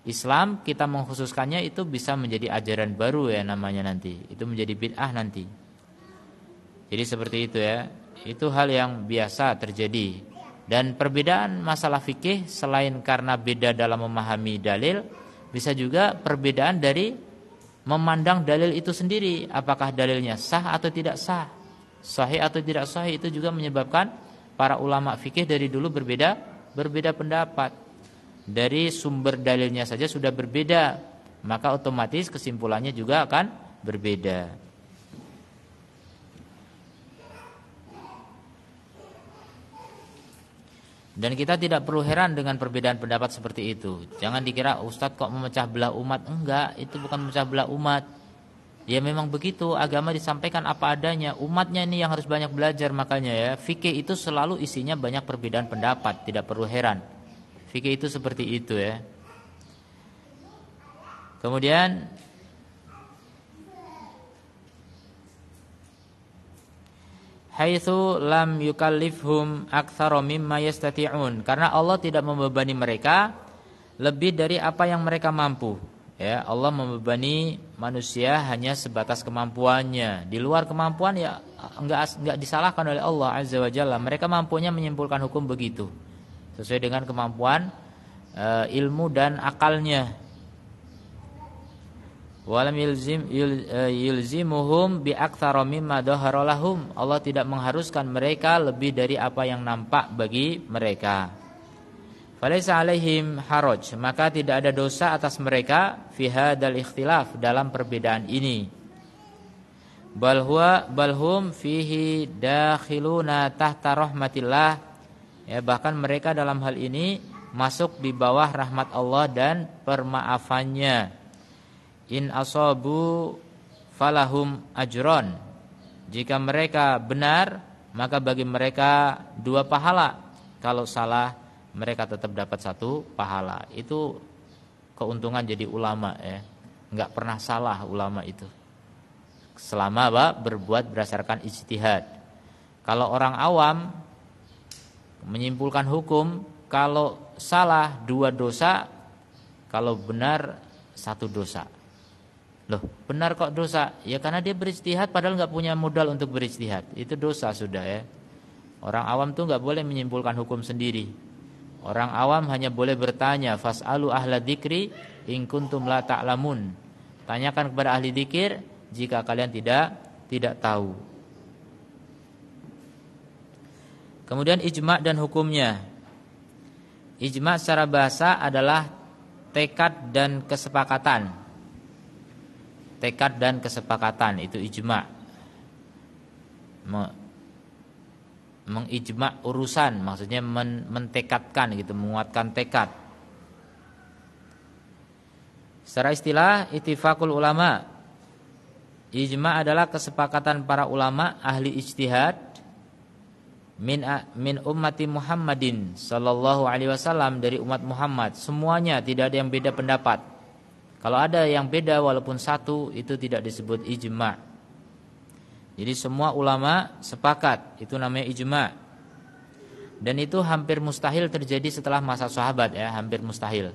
Islam kita mengkhususkannya itu bisa menjadi ajaran baru ya namanya nanti. Itu menjadi bid'ah nanti. Jadi seperti itu ya. Itu hal yang biasa terjadi. Dan perbedaan masalah fikih selain karena beda dalam memahami dalil, bisa juga perbedaan dari memandang dalil itu sendiri, apakah dalilnya sah atau tidak sah. Sahih atau tidak sahih itu juga menyebabkan para ulama fikih dari dulu berbeda berbeda pendapat. Dari sumber dalilnya saja sudah berbeda, maka otomatis kesimpulannya juga akan berbeda. Dan kita tidak perlu heran dengan perbedaan pendapat seperti itu. Jangan dikira Ustadz kok memecah belah umat. Enggak, itu bukan memecah belah umat Ya memang begitu, agama disampaikan apa adanya. Umatnya ini yang harus banyak belajar makanya ya. Fikih itu selalu isinya banyak perbedaan pendapat, tidak perlu heran. Fikih itu seperti itu ya. Kemudian haitsu lam yukallifhum aktsara mimma yastati'un karena Allah tidak membebani mereka lebih dari apa yang mereka mampu. Ya, Allah membebani manusia hanya sebatas kemampuannya. Di luar kemampuan ya enggak enggak disalahkan oleh Allah Azza Wajalla. Mereka mampunya menyimpulkan hukum begitu. Sesuai dengan kemampuan e, ilmu dan akalnya. Walam yulzim eh, yulzimuhum bi aktsara mimma Allah tidak mengharuskan mereka lebih dari apa yang nampak bagi mereka. Falaisa alaihim haraj, maka tidak ada dosa atas mereka fi hadzal ikhtilaf dalam perbedaan ini. Bal huwa fihi dakhiluna tahta rahmatillah. Ya, bahkan mereka dalam hal ini masuk di bawah rahmat Allah dan permaafannya. In asabu falahum ajron. Jika mereka benar, maka bagi mereka dua pahala. Kalau salah mereka tetap dapat satu pahala. Itu keuntungan jadi ulama ya. nggak pernah salah ulama itu. Selama apa? berbuat berdasarkan ijtihad. Kalau orang awam menyimpulkan hukum, kalau salah dua dosa, kalau benar satu dosa. Loh, benar kok dosa? Ya karena dia beristihad padahal nggak punya modal untuk beristihad Itu dosa sudah ya. Orang awam tuh nggak boleh menyimpulkan hukum sendiri Orang awam hanya boleh bertanya fasalu ahla dikri in kuntum la ta'lamun. Tanyakan kepada ahli dikir jika kalian tidak tidak tahu. Kemudian ijma dan hukumnya. Ijma secara bahasa adalah tekad dan kesepakatan. Tekad dan kesepakatan itu ijma mengijma urusan maksudnya men mentekadkan gitu menguatkan tekad secara istilah itifakul ulama ijma adalah kesepakatan para ulama ahli ijtihad min min ummati Muhammadin sallallahu alaihi wasallam dari umat Muhammad semuanya tidak ada yang beda pendapat kalau ada yang beda walaupun satu itu tidak disebut ijma' Jadi semua ulama sepakat, itu namanya ijma. Dan itu hampir mustahil terjadi setelah masa sahabat ya, hampir mustahil.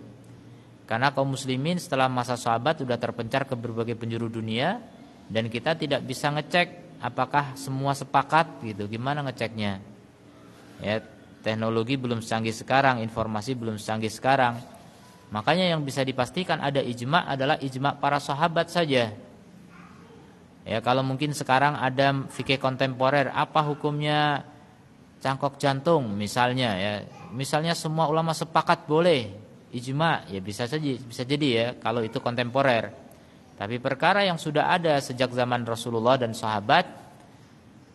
Karena kaum muslimin setelah masa sahabat sudah terpencar ke berbagai penjuru dunia dan kita tidak bisa ngecek apakah semua sepakat gitu. Gimana ngeceknya? Ya, teknologi belum canggih sekarang, informasi belum canggih sekarang. Makanya yang bisa dipastikan ada ijma adalah ijma para sahabat saja Ya, kalau mungkin sekarang ada fikih kontemporer, apa hukumnya cangkok jantung misalnya ya. Misalnya semua ulama sepakat boleh ijma, ya bisa saja bisa jadi ya kalau itu kontemporer. Tapi perkara yang sudah ada sejak zaman Rasulullah dan sahabat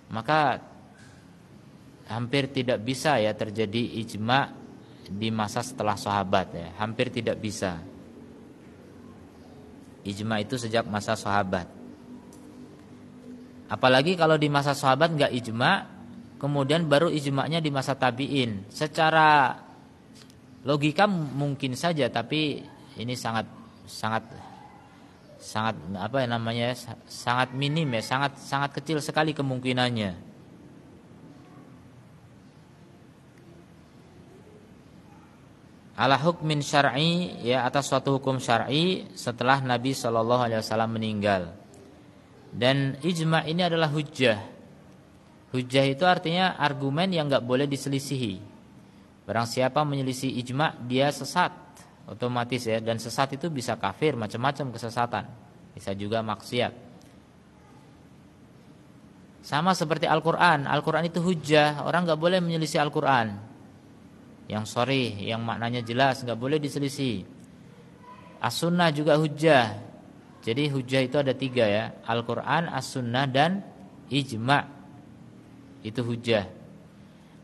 maka hampir tidak bisa ya terjadi ijma di masa setelah sahabat ya, hampir tidak bisa. Ijma itu sejak masa sahabat. Apalagi kalau di masa sahabat nggak ijma, kemudian baru ijma'nya di masa tabiin. Secara logika mungkin saja, tapi ini sangat sangat sangat apa ya namanya sangat minim ya sangat sangat kecil sekali kemungkinannya ala hukmin syar'i ya atas suatu hukum syar'i setelah Nabi Shallallahu alaihi wasallam meninggal. Dan ijma ini adalah hujah. Hujah itu artinya argumen yang nggak boleh diselisihi. Barang siapa menyelisih ijma, dia sesat otomatis ya dan sesat itu bisa kafir, macam-macam kesesatan. Bisa juga maksiat. Sama seperti Al-Quran Al-Quran itu hujah Orang nggak boleh menyelisih Al-Quran Yang sorry, yang maknanya jelas nggak boleh diselisih As-Sunnah juga hujah jadi hujah itu ada tiga ya Al-Quran, As-Sunnah dan Ijma' Itu hujah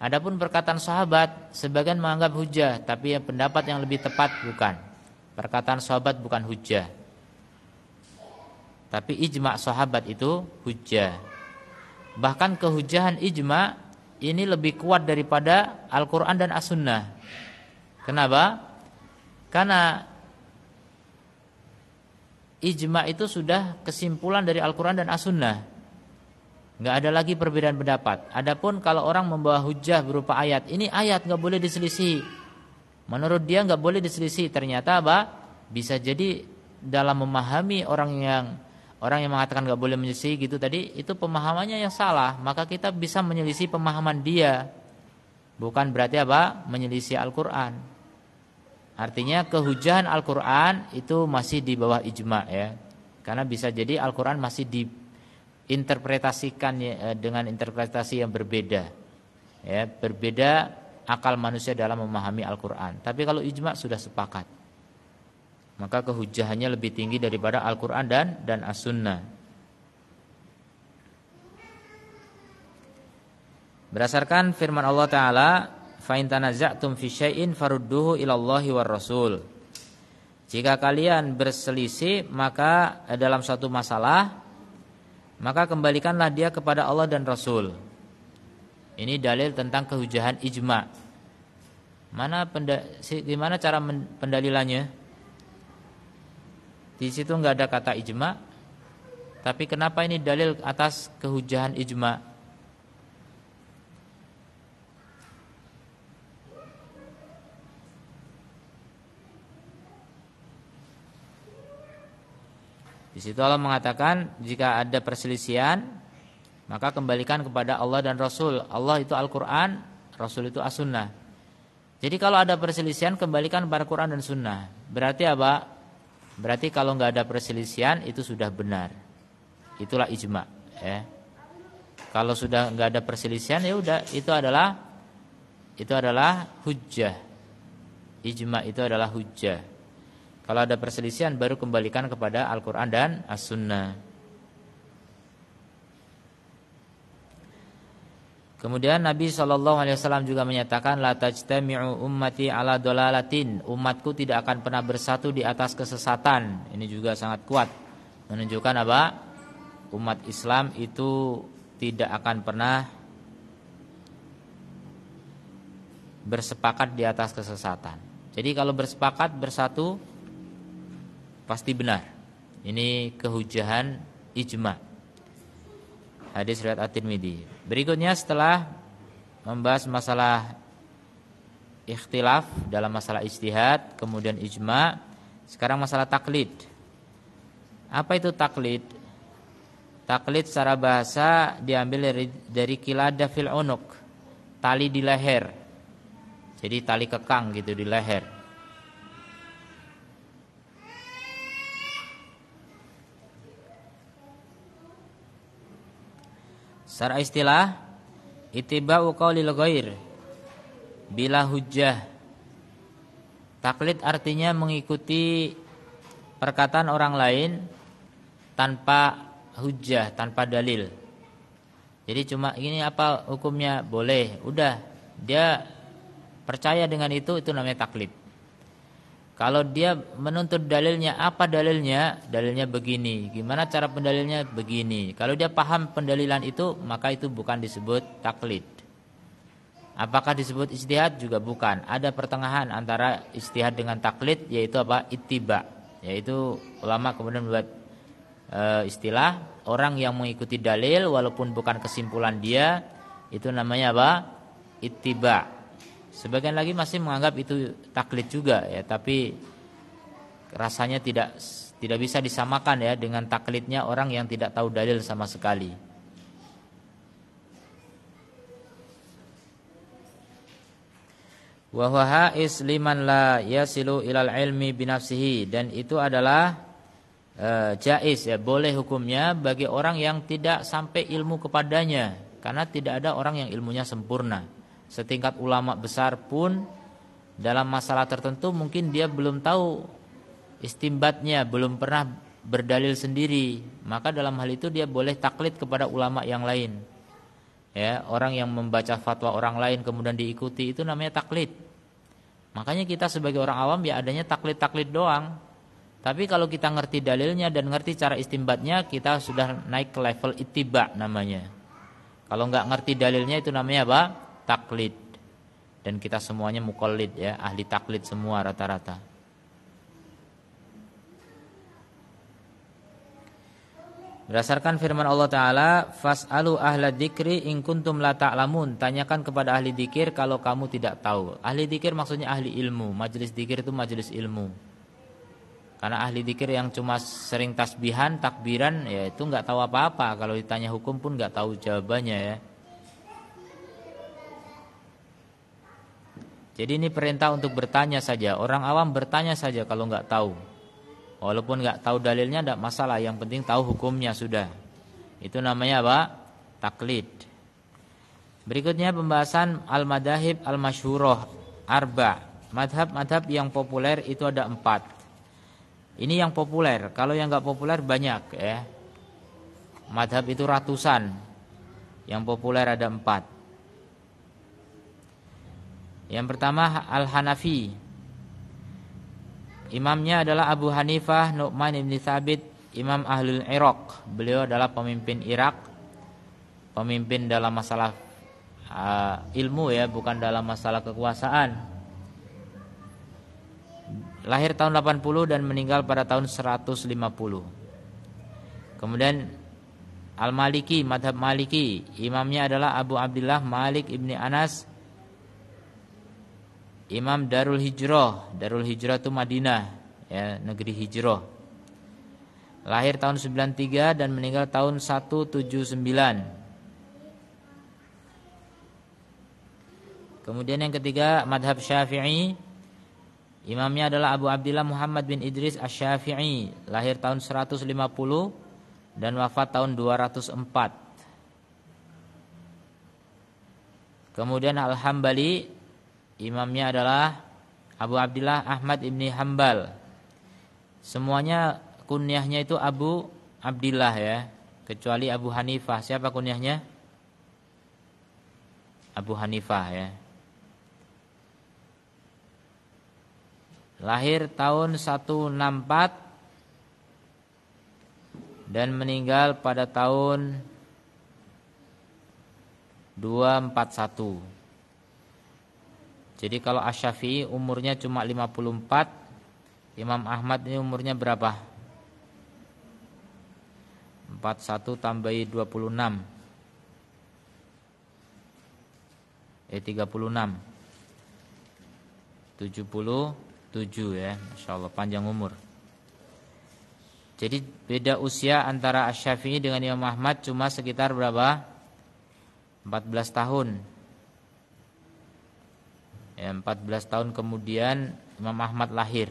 Adapun perkataan sahabat Sebagian menganggap hujah Tapi yang pendapat yang lebih tepat bukan Perkataan sahabat bukan hujah Tapi ijma' sahabat itu hujah Bahkan kehujahan ijma' ini lebih kuat daripada Al-Quran dan As-Sunnah Kenapa? Karena ijma itu sudah kesimpulan dari Al-Quran dan As-Sunnah. Nggak ada lagi perbedaan pendapat. Adapun kalau orang membawa hujah berupa ayat, ini ayat nggak boleh diselisih. Menurut dia nggak boleh diselisih. Ternyata apa? Bisa jadi dalam memahami orang yang orang yang mengatakan nggak boleh menyelisih gitu tadi itu pemahamannya yang salah. Maka kita bisa menyelisih pemahaman dia. Bukan berarti apa? Menyelisih Al-Quran. Artinya kehujahan Al-Qur'an itu masih di bawah ijma ya. Karena bisa jadi Al-Qur'an masih diinterpretasikan ya, eh, dengan interpretasi yang berbeda. Ya, berbeda akal manusia dalam memahami Al-Qur'an. Tapi kalau ijma sudah sepakat. Maka kehujahannya lebih tinggi daripada Al-Qur'an dan dan As-Sunnah. Berdasarkan firman Allah Ta'ala fa in tanaza'tum fi syai'in farudduhu ilallahi war rasul. Jika kalian berselisih maka eh, dalam satu masalah maka kembalikanlah dia kepada Allah dan Rasul. Ini dalil tentang kehujahan ijma. Mana gimana cara pendalilannya? Di situ nggak ada kata ijma. Tapi kenapa ini dalil atas kehujahan ijma? Di situ Allah mengatakan jika ada perselisihan maka kembalikan kepada Allah dan Rasul. Allah itu Al-Qur'an, Rasul itu As-Sunnah. Jadi kalau ada perselisihan kembalikan kepada Quran dan Sunnah. Berarti apa? Berarti kalau nggak ada perselisihan itu sudah benar. Itulah ijma. Ya. Kalau sudah nggak ada perselisihan ya udah itu adalah itu adalah hujjah. Ijma itu adalah hujjah. Kalau ada perselisihan baru kembalikan kepada Al-Quran dan As-Sunnah. Kemudian Nabi saw juga menyatakan la tajtamiu ummati ala dolalatin umatku tidak akan pernah bersatu di atas kesesatan ini juga sangat kuat menunjukkan apa umat Islam itu tidak akan pernah bersepakat di atas kesesatan jadi kalau bersepakat bersatu pasti benar. Ini kehujahan ijma. Hadis riwayat At-Tirmidzi. Berikutnya setelah membahas masalah ikhtilaf dalam masalah istihad kemudian ijma, sekarang masalah taklid. Apa itu taklid? Taklid secara bahasa diambil dari, dari kilada fil onuk, tali di leher. Jadi tali kekang gitu di leher. Secara istilah Itiba'u qawlil ghair Bila hujjah Taklid artinya mengikuti perkataan orang lain tanpa hujjah, tanpa dalil. Jadi cuma ini apa hukumnya boleh, udah dia percaya dengan itu itu namanya taklid. Kalau dia menuntut dalilnya, apa dalilnya? Dalilnya begini. Gimana cara pendalilnya? Begini. Kalau dia paham pendalilan itu, maka itu bukan disebut taklid. Apakah disebut istihad? Juga bukan. Ada pertengahan antara istihad dengan taklid, yaitu apa? Ittiba. Yaitu ulama kemudian buat e, istilah, orang yang mengikuti dalil, walaupun bukan kesimpulan dia, itu namanya apa? Ittiba Sebagian lagi masih menganggap itu taklid juga ya, tapi rasanya tidak tidak bisa disamakan ya dengan taklidnya orang yang tidak tahu dalil sama sekali. Wa isliman liman la yasilu ilal ilmi binafsihi dan itu adalah e, eh, jais ya boleh hukumnya bagi orang yang tidak sampai ilmu kepadanya karena tidak ada orang yang ilmunya sempurna setingkat ulama besar pun dalam masalah tertentu mungkin dia belum tahu istimbatnya, belum pernah berdalil sendiri. Maka dalam hal itu dia boleh taklid kepada ulama yang lain. Ya, orang yang membaca fatwa orang lain kemudian diikuti itu namanya taklid. Makanya kita sebagai orang awam ya adanya taklid-taklid doang. Tapi kalau kita ngerti dalilnya dan ngerti cara istimbatnya, kita sudah naik ke level itiba namanya. Kalau nggak ngerti dalilnya itu namanya apa? taklid dan kita semuanya mukallid ya, ahli taklid semua rata-rata. Berdasarkan firman Allah Ta'ala Fas'alu ahla dikri in kuntum la ta'lamun Tanyakan kepada ahli dikir kalau kamu tidak tahu Ahli dikir maksudnya ahli ilmu Majelis dikir itu majelis ilmu Karena ahli dikir yang cuma sering tasbihan, takbiran Ya itu nggak tahu apa-apa Kalau ditanya hukum pun nggak tahu jawabannya ya Jadi ini perintah untuk bertanya saja. Orang awam bertanya saja kalau nggak tahu. Walaupun nggak tahu dalilnya tidak masalah. Yang penting tahu hukumnya sudah. Itu namanya apa? Taklid. Berikutnya pembahasan al-madahib al masyuroh arba. Madhab-madhab yang populer itu ada empat. Ini yang populer. Kalau yang nggak populer banyak ya. Madhab itu ratusan. Yang populer ada empat. Yang pertama Al-Hanafi. Imamnya adalah Abu Hanifah Nu'man ibn Thabit, Imam Ahlul Irak. Beliau adalah pemimpin Irak, pemimpin dalam masalah uh, ilmu ya, bukan dalam masalah kekuasaan lahir tahun 80 dan meninggal pada tahun 150. Kemudian Al-Maliki, madhab Maliki, imamnya adalah Abu Abdullah Malik ibni Anas Imam Darul Hijrah, Darul Hijrah itu Madinah, ya, negeri hijrah. Lahir tahun 93 dan meninggal tahun 179. Kemudian yang ketiga madhab syafi'i Imamnya adalah Abu Abdullah Muhammad bin Idris Asy-Syafi'i, lahir tahun 150 dan wafat tahun 204. Kemudian Al-Hambali Imamnya adalah Abu Abdullah Ahmad ibni Hambal. Semuanya kunyahnya itu Abu Abdullah ya, kecuali Abu Hanifah. Siapa kunyahnya? Abu Hanifah ya. Lahir tahun 164 dan meninggal pada tahun 241. Jadi kalau Asyafi'i umurnya cuma 54, Imam Ahmad ini umurnya berapa? 41 tambahi 26. Eh 36. 77 ya, Insya Allah panjang umur. Jadi beda usia antara Asyafi'i dengan Imam Ahmad cuma sekitar berapa? 14 tahun. Ya, 14 tahun kemudian Imam Ahmad lahir.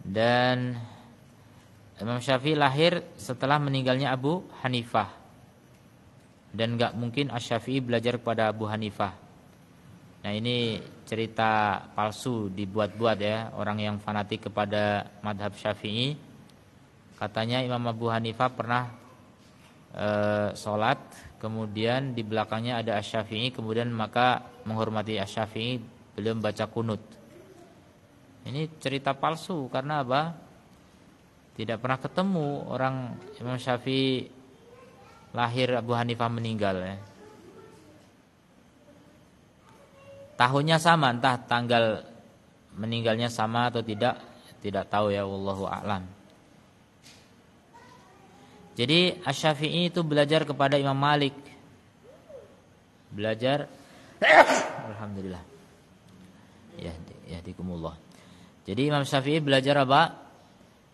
Dan Imam Syafi'i lahir setelah meninggalnya Abu Hanifah. Dan gak mungkin Asy-Syafi'i belajar kepada Abu Hanifah. Nah, ini cerita palsu dibuat-buat ya, orang yang fanatik kepada madhab Syafi'i. Katanya Imam Abu Hanifah pernah e, sholat kemudian di belakangnya ada asy kemudian maka menghormati Asy-Syafi'i belum baca kunut. Ini cerita palsu karena apa? Tidak pernah ketemu orang Imam Syafi'i lahir Abu Hanifah meninggal ya. Tahunnya sama entah tanggal meninggalnya sama atau tidak tidak tahu ya wallahu a'lam. Jadi Asy-Syafi'i itu belajar kepada Imam Malik. Belajar Alhamdulillah. Ya, ya dikumullah. Jadi Imam Syafi'i belajar apa?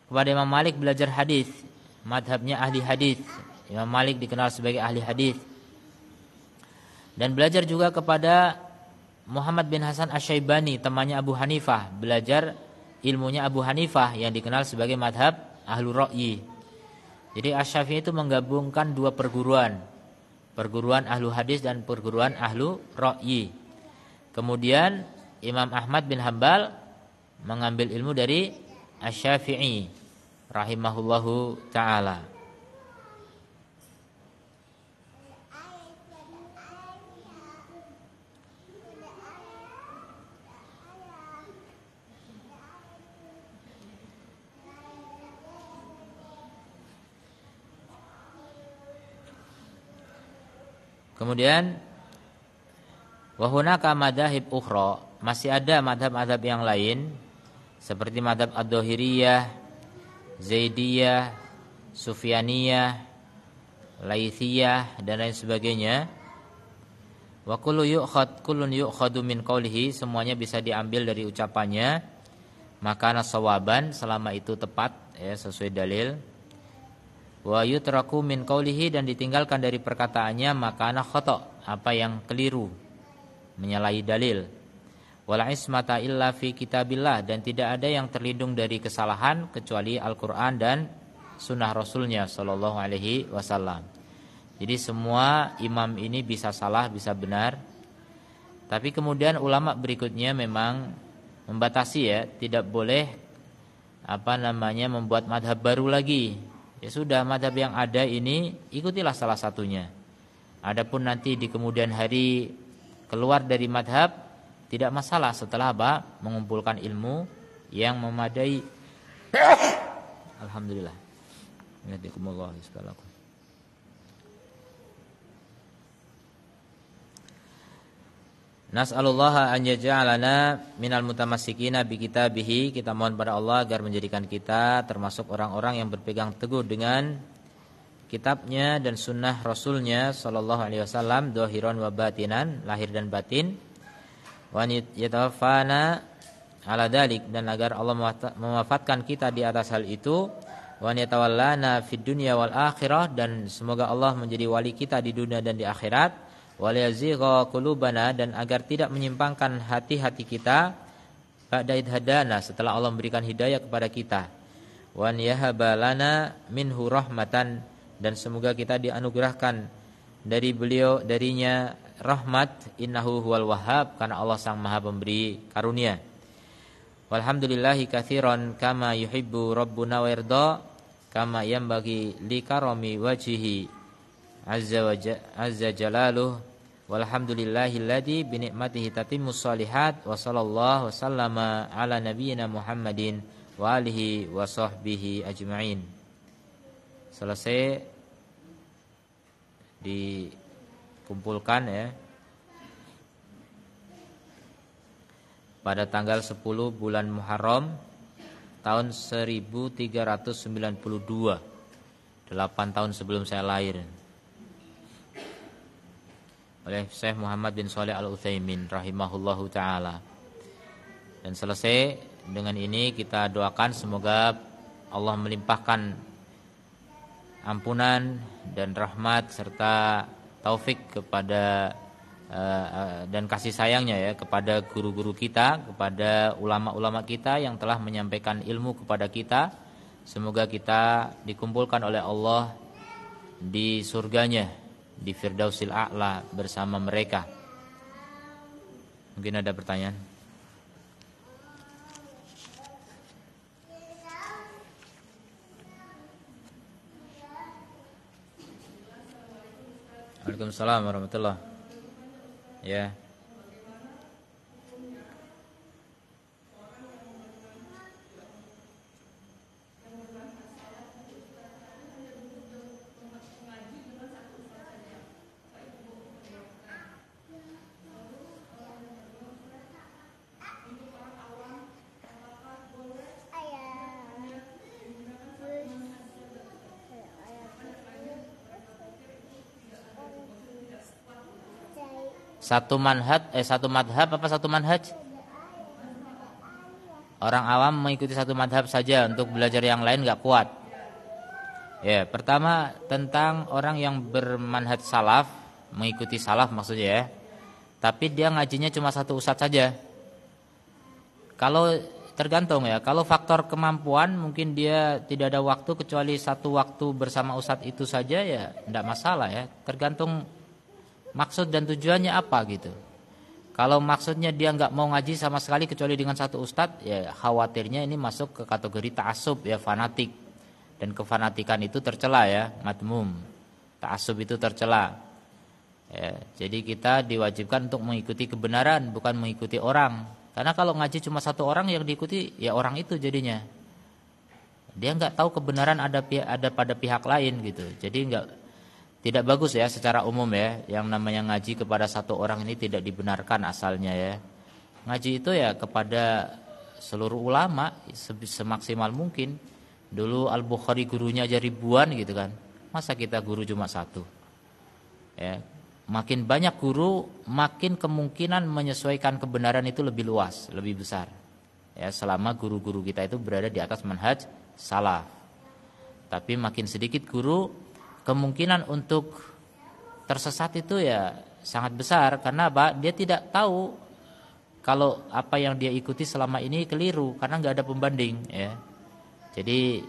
Kepada Imam Malik belajar hadis. Madhabnya ahli hadis. Imam Malik dikenal sebagai ahli hadis. Dan belajar juga kepada Muhammad bin Hasan Asyaibani, temannya Abu Hanifah. Belajar ilmunya Abu Hanifah yang dikenal sebagai madhab ahlu ro'yi. Jadi Asyafi'i itu menggabungkan dua perguruan perguruan ahlu hadis dan perguruan ahlu ro'yi. Kemudian Imam Ahmad bin Hambal mengambil ilmu dari Asy-Syafi'i rahimahullahu taala. Kemudian wahunaka madhab ukhra, masih ada madhab-madhab yang lain seperti madhab ad Zaidiyah, Sufyaniyah, Laithiyah dan lain sebagainya. Wa kullu yu'khad kullun yu'khadu min qawlihi semuanya bisa diambil dari ucapannya maka nasawaban selama itu tepat ya sesuai dalil wa yutraku min qawlihi dan ditinggalkan dari perkataannya maka anak khoto apa yang keliru menyalahi dalil wala ismata illa fi kitabillah dan tidak ada yang terlindung dari kesalahan kecuali Al-Qur'an dan sunnah rasulnya sallallahu alaihi wasallam jadi semua imam ini bisa salah bisa benar tapi kemudian ulama berikutnya memang membatasi ya tidak boleh apa namanya membuat madhab baru lagi Ya sudah madhab yang ada ini ikutilah salah satunya. Adapun nanti di kemudian hari keluar dari madhab tidak masalah setelah apa mengumpulkan ilmu yang memadai. Alhamdulillah. Yadikumullah Nas'alullah an yaj'alana minal mutamassikina bi kitabihi. Kita mohon pada Allah agar menjadikan kita termasuk orang-orang yang berpegang teguh dengan kitabnya dan sunnah rasulnya sallallahu alaihi wasallam dohiron wa batinan, lahir dan batin. Wa yatawafana ala dalik dan agar Allah mewafatkan kita di atas hal itu wa yatawallana fid dunya wal akhirah dan semoga Allah menjadi wali kita di dunia dan di akhirat dan agar tidak menyimpangkan hati-hati kita pada hadana setelah Allah memberikan hidayah kepada kita wan yahabalana minhu rahmatan dan semoga kita dianugerahkan dari beliau darinya rahmat innahu huwal wahhab karena Allah sang maha pemberi karunia walhamdulillahi katsiran kama yuhibbu rabbuna wa kama yambagi bagi likaromi wajhihi azza wa azza jalaluhu Walhamdulillahilladzi bi ni'matihi tatimmus shalihat wa sallallahu wasallama ala nabiyyina Muhammadin wa alihi wa sahbihi ajmain. Selesai dikumpulkan ya. Pada tanggal 10 bulan Muharram tahun 1392. 8 tahun sebelum saya lahir oleh Syekh Muhammad bin Saleh Al Utsaimin rahimahullahu taala. Dan selesai dengan ini kita doakan semoga Allah melimpahkan ampunan dan rahmat serta taufik kepada eh, dan kasih sayangnya ya kepada guru-guru kita, kepada ulama-ulama kita yang telah menyampaikan ilmu kepada kita. Semoga kita dikumpulkan oleh Allah di surganya di Firdausil A'la bersama mereka. Mungkin ada pertanyaan? Waalaikumsalam warahmatullahi Ya. Satu manhaj eh satu madhab apa satu manhaj? Orang awam mengikuti satu madhab saja untuk belajar yang lain nggak kuat. Ya, pertama tentang orang yang bermanhaj salaf, mengikuti salaf maksudnya ya. Tapi dia ngajinya cuma satu ustadz saja. Kalau tergantung ya, kalau faktor kemampuan mungkin dia tidak ada waktu kecuali satu waktu bersama ustadz itu saja ya tidak masalah ya. Tergantung maksud dan tujuannya apa gitu. Kalau maksudnya dia nggak mau ngaji sama sekali kecuali dengan satu ustadz, ya khawatirnya ini masuk ke kategori taasub ya fanatik. Dan kefanatikan itu tercela ya, matmum. Taasub itu tercela. Ya, jadi kita diwajibkan untuk mengikuti kebenaran, bukan mengikuti orang. Karena kalau ngaji cuma satu orang yang diikuti, ya orang itu jadinya. Dia nggak tahu kebenaran ada ada pada pihak lain gitu. Jadi nggak tidak bagus ya secara umum ya yang namanya ngaji kepada satu orang ini tidak dibenarkan asalnya ya. Ngaji itu ya kepada seluruh ulama semaksimal mungkin. Dulu Al-Bukhari gurunya aja ribuan gitu kan. Masa kita guru cuma satu? Ya. Makin banyak guru, makin kemungkinan menyesuaikan kebenaran itu lebih luas, lebih besar. Ya, selama guru-guru kita itu berada di atas manhaj salah, Tapi makin sedikit guru, kemungkinan untuk tersesat itu ya sangat besar karena apa? Dia tidak tahu kalau apa yang dia ikuti selama ini keliru karena nggak ada pembanding ya. Jadi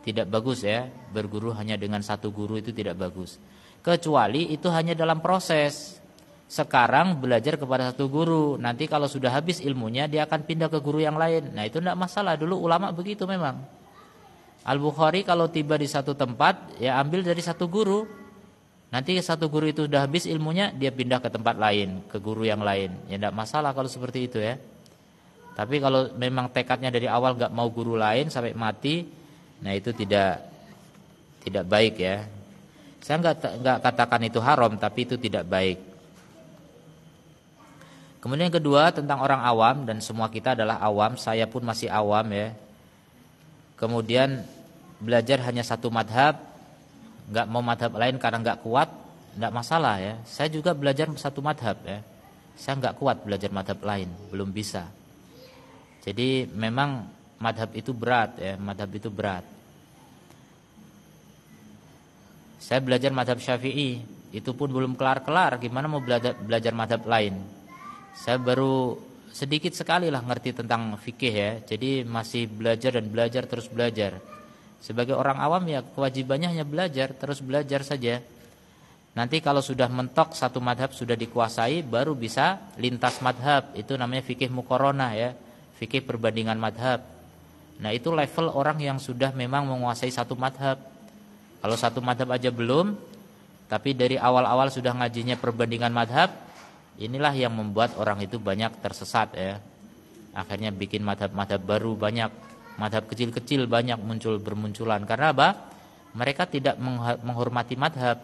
tidak bagus ya berguru hanya dengan satu guru itu tidak bagus kecuali itu hanya dalam proses sekarang belajar kepada satu guru nanti kalau sudah habis ilmunya dia akan pindah ke guru yang lain nah itu tidak masalah dulu ulama begitu memang Al Bukhari kalau tiba di satu tempat ya ambil dari satu guru. Nanti satu guru itu sudah habis ilmunya dia pindah ke tempat lain, ke guru yang lain. Ya tidak masalah kalau seperti itu ya. Tapi kalau memang tekadnya dari awal nggak mau guru lain sampai mati, nah itu tidak tidak baik ya. Saya nggak nggak katakan itu haram, tapi itu tidak baik. Kemudian yang kedua tentang orang awam dan semua kita adalah awam, saya pun masih awam ya kemudian belajar hanya satu madhab, nggak mau madhab lain karena nggak kuat, nggak masalah ya. Saya juga belajar satu madhab ya. Saya nggak kuat belajar madhab lain, belum bisa. Jadi memang madhab itu berat ya, madhab itu berat. Saya belajar madhab syafi'i, itu pun belum kelar-kelar, gimana mau belajar, belajar madhab lain. Saya baru sedikit sekali lah ngerti tentang fikih ya. Jadi masih belajar dan belajar terus belajar. Sebagai orang awam ya kewajibannya hanya belajar, terus belajar saja. Nanti kalau sudah mentok satu madhab sudah dikuasai baru bisa lintas madhab. Itu namanya fikih mukorona ya. Fikih perbandingan madhab. Nah itu level orang yang sudah memang menguasai satu madhab. Kalau satu madhab aja belum, tapi dari awal-awal sudah ngajinya perbandingan madhab, Inilah yang membuat orang itu banyak tersesat ya. Akhirnya bikin madhab-madhab baru banyak, madhab kecil-kecil banyak muncul bermunculan. Karena apa? Mereka tidak menghormati madhab.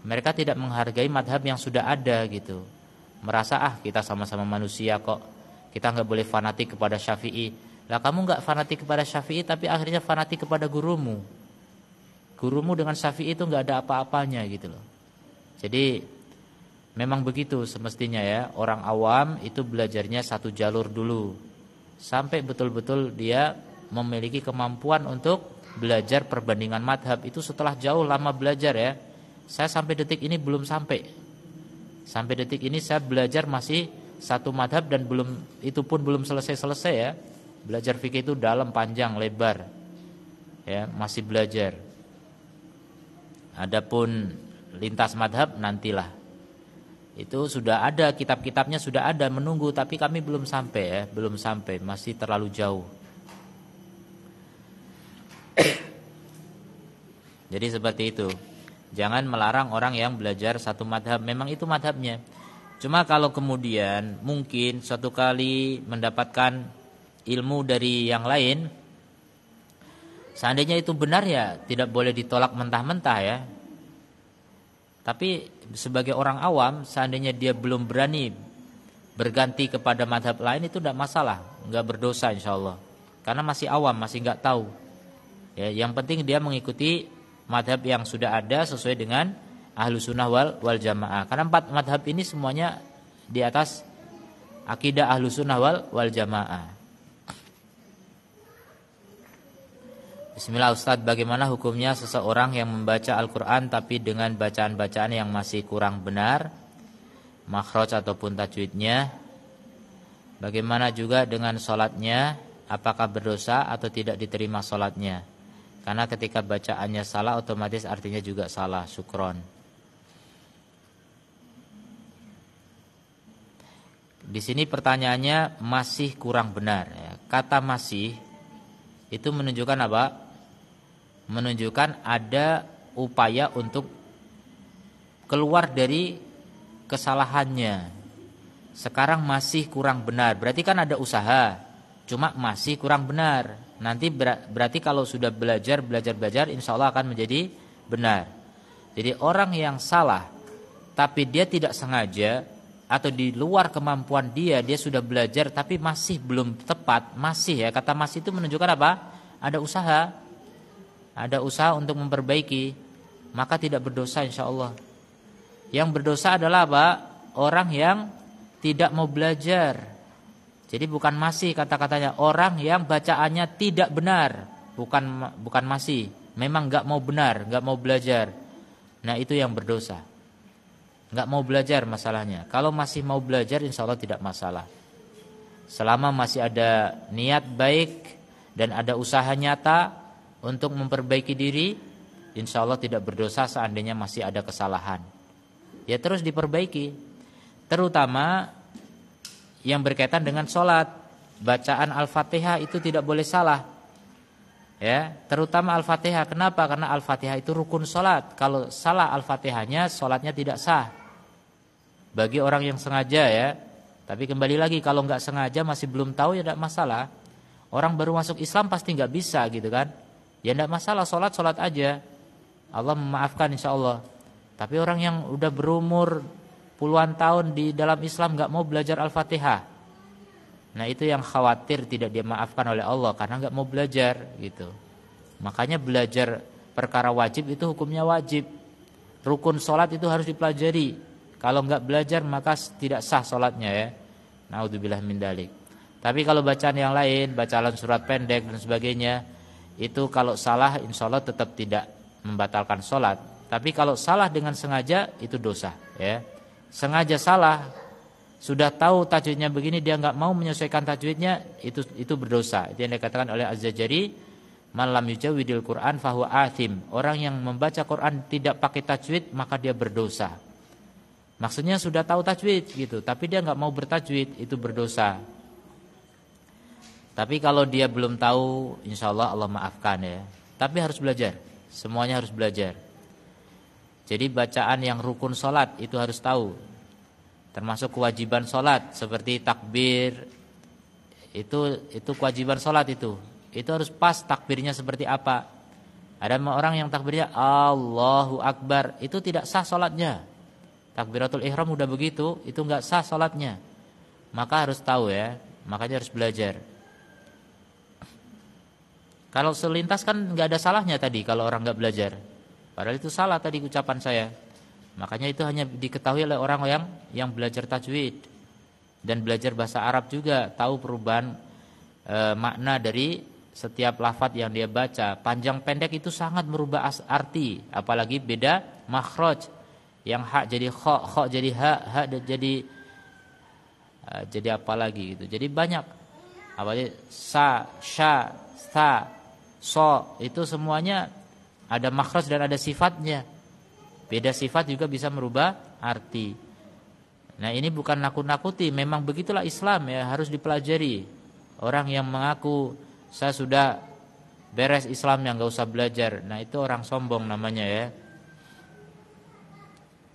Mereka tidak menghargai madhab yang sudah ada gitu. Merasa ah kita sama-sama manusia kok. Kita nggak boleh fanatik kepada syafi'i. Lah kamu nggak fanatik kepada syafi'i tapi akhirnya fanatik kepada gurumu. Gurumu dengan syafi'i itu nggak ada apa-apanya gitu loh. Jadi Memang begitu semestinya ya Orang awam itu belajarnya satu jalur dulu Sampai betul-betul dia memiliki kemampuan untuk belajar perbandingan madhab Itu setelah jauh lama belajar ya Saya sampai detik ini belum sampai Sampai detik ini saya belajar masih satu madhab dan belum itu pun belum selesai-selesai ya Belajar fikih itu dalam panjang lebar ya Masih belajar Adapun lintas madhab nantilah itu sudah ada kitab-kitabnya sudah ada menunggu tapi kami belum sampai ya belum sampai masih terlalu jauh jadi seperti itu jangan melarang orang yang belajar satu madhab memang itu madhabnya cuma kalau kemudian mungkin suatu kali mendapatkan ilmu dari yang lain seandainya itu benar ya tidak boleh ditolak mentah-mentah ya tapi sebagai orang awam, seandainya dia belum berani berganti kepada madhab lain itu tidak masalah, nggak berdosa insya Allah, karena masih awam, masih nggak tahu. Ya, yang penting dia mengikuti madhab yang sudah ada sesuai dengan ahlu sunnah wal, wal jamaah. Karena empat madhab ini semuanya di atas akidah ahlu sunnah wal, wal jamaah. Bismillah Ustadz, bagaimana hukumnya seseorang yang membaca Al-Quran tapi dengan bacaan-bacaan yang masih kurang benar, makhraj ataupun tajwidnya? Bagaimana juga dengan sholatnya, apakah berdosa atau tidak diterima sholatnya? Karena ketika bacaannya salah, otomatis artinya juga salah, sukron. Di sini pertanyaannya masih kurang benar. Kata masih itu menunjukkan apa? menunjukkan ada upaya untuk keluar dari kesalahannya. Sekarang masih kurang benar. Berarti kan ada usaha, cuma masih kurang benar. Nanti berarti kalau sudah belajar, belajar, belajar, insya Allah akan menjadi benar. Jadi orang yang salah, tapi dia tidak sengaja atau di luar kemampuan dia, dia sudah belajar tapi masih belum tepat, masih ya kata masih itu menunjukkan apa? Ada usaha ada usaha untuk memperbaiki, maka tidak berdosa insya Allah. Yang berdosa adalah apa? Orang yang tidak mau belajar. Jadi bukan masih kata-katanya orang yang bacaannya tidak benar, bukan bukan masih. Memang nggak mau benar, nggak mau belajar. Nah itu yang berdosa. Nggak mau belajar masalahnya. Kalau masih mau belajar, insya Allah tidak masalah. Selama masih ada niat baik dan ada usaha nyata, untuk memperbaiki diri, insya Allah tidak berdosa seandainya masih ada kesalahan. Ya terus diperbaiki, terutama yang berkaitan dengan sholat, bacaan al-fatihah itu tidak boleh salah. Ya, terutama al-fatihah. Kenapa? Karena al-fatihah itu rukun sholat. Kalau salah al-fatihahnya, sholatnya tidak sah. Bagi orang yang sengaja ya, tapi kembali lagi kalau nggak sengaja masih belum tahu ya tidak masalah. Orang baru masuk Islam pasti nggak bisa gitu kan. Ya tidak masalah sholat sholat aja. Allah memaafkan insya Allah. Tapi orang yang udah berumur puluhan tahun di dalam Islam nggak mau belajar Al-Fatihah. Nah itu yang khawatir tidak dia maafkan oleh Allah karena nggak mau belajar gitu. Makanya belajar perkara wajib itu hukumnya wajib. Rukun sholat itu harus dipelajari. Kalau nggak belajar maka tidak sah sholatnya ya. Naudzubillah min dalik. Tapi kalau bacaan yang lain, bacaan surat pendek dan sebagainya, itu kalau salah insya Allah tetap tidak membatalkan sholat. Tapi kalau salah dengan sengaja itu dosa. Ya. Sengaja salah sudah tahu tajwidnya begini dia nggak mau menyesuaikan tajwidnya itu itu berdosa. Itu yang dikatakan oleh Az-Zajari malam yujawidil Quran fahu athim. Orang yang membaca Quran tidak pakai tajwid maka dia berdosa. Maksudnya sudah tahu tajwid gitu, tapi dia nggak mau bertajwid itu berdosa. Tapi kalau dia belum tahu, insya Allah Allah maafkan ya. Tapi harus belajar, semuanya harus belajar. Jadi bacaan yang rukun sholat itu harus tahu. Termasuk kewajiban sholat seperti takbir itu itu kewajiban sholat itu. Itu harus pas takbirnya seperti apa. Ada orang yang takbirnya Allahu Akbar itu tidak sah sholatnya. Takbiratul ihram udah begitu itu nggak sah sholatnya. Maka harus tahu ya, makanya harus belajar. Kalau selintas kan nggak ada salahnya tadi kalau orang nggak belajar. Padahal itu salah tadi ucapan saya. Makanya itu hanya diketahui oleh orang yang yang belajar tajwid dan belajar bahasa Arab juga tahu perubahan e, makna dari setiap lafat yang dia baca. Panjang pendek itu sangat merubah arti, apalagi beda makhraj. Yang hak jadi kho, kho jadi hak hak jadi e, jadi apa lagi gitu. Jadi banyak apalagi sa, sya, sa, so itu semuanya ada makros dan ada sifatnya. Beda sifat juga bisa merubah arti. Nah, ini bukan nakut-nakuti, memang begitulah Islam ya, harus dipelajari. Orang yang mengaku saya sudah beres Islam yang gak usah belajar. Nah, itu orang sombong namanya ya.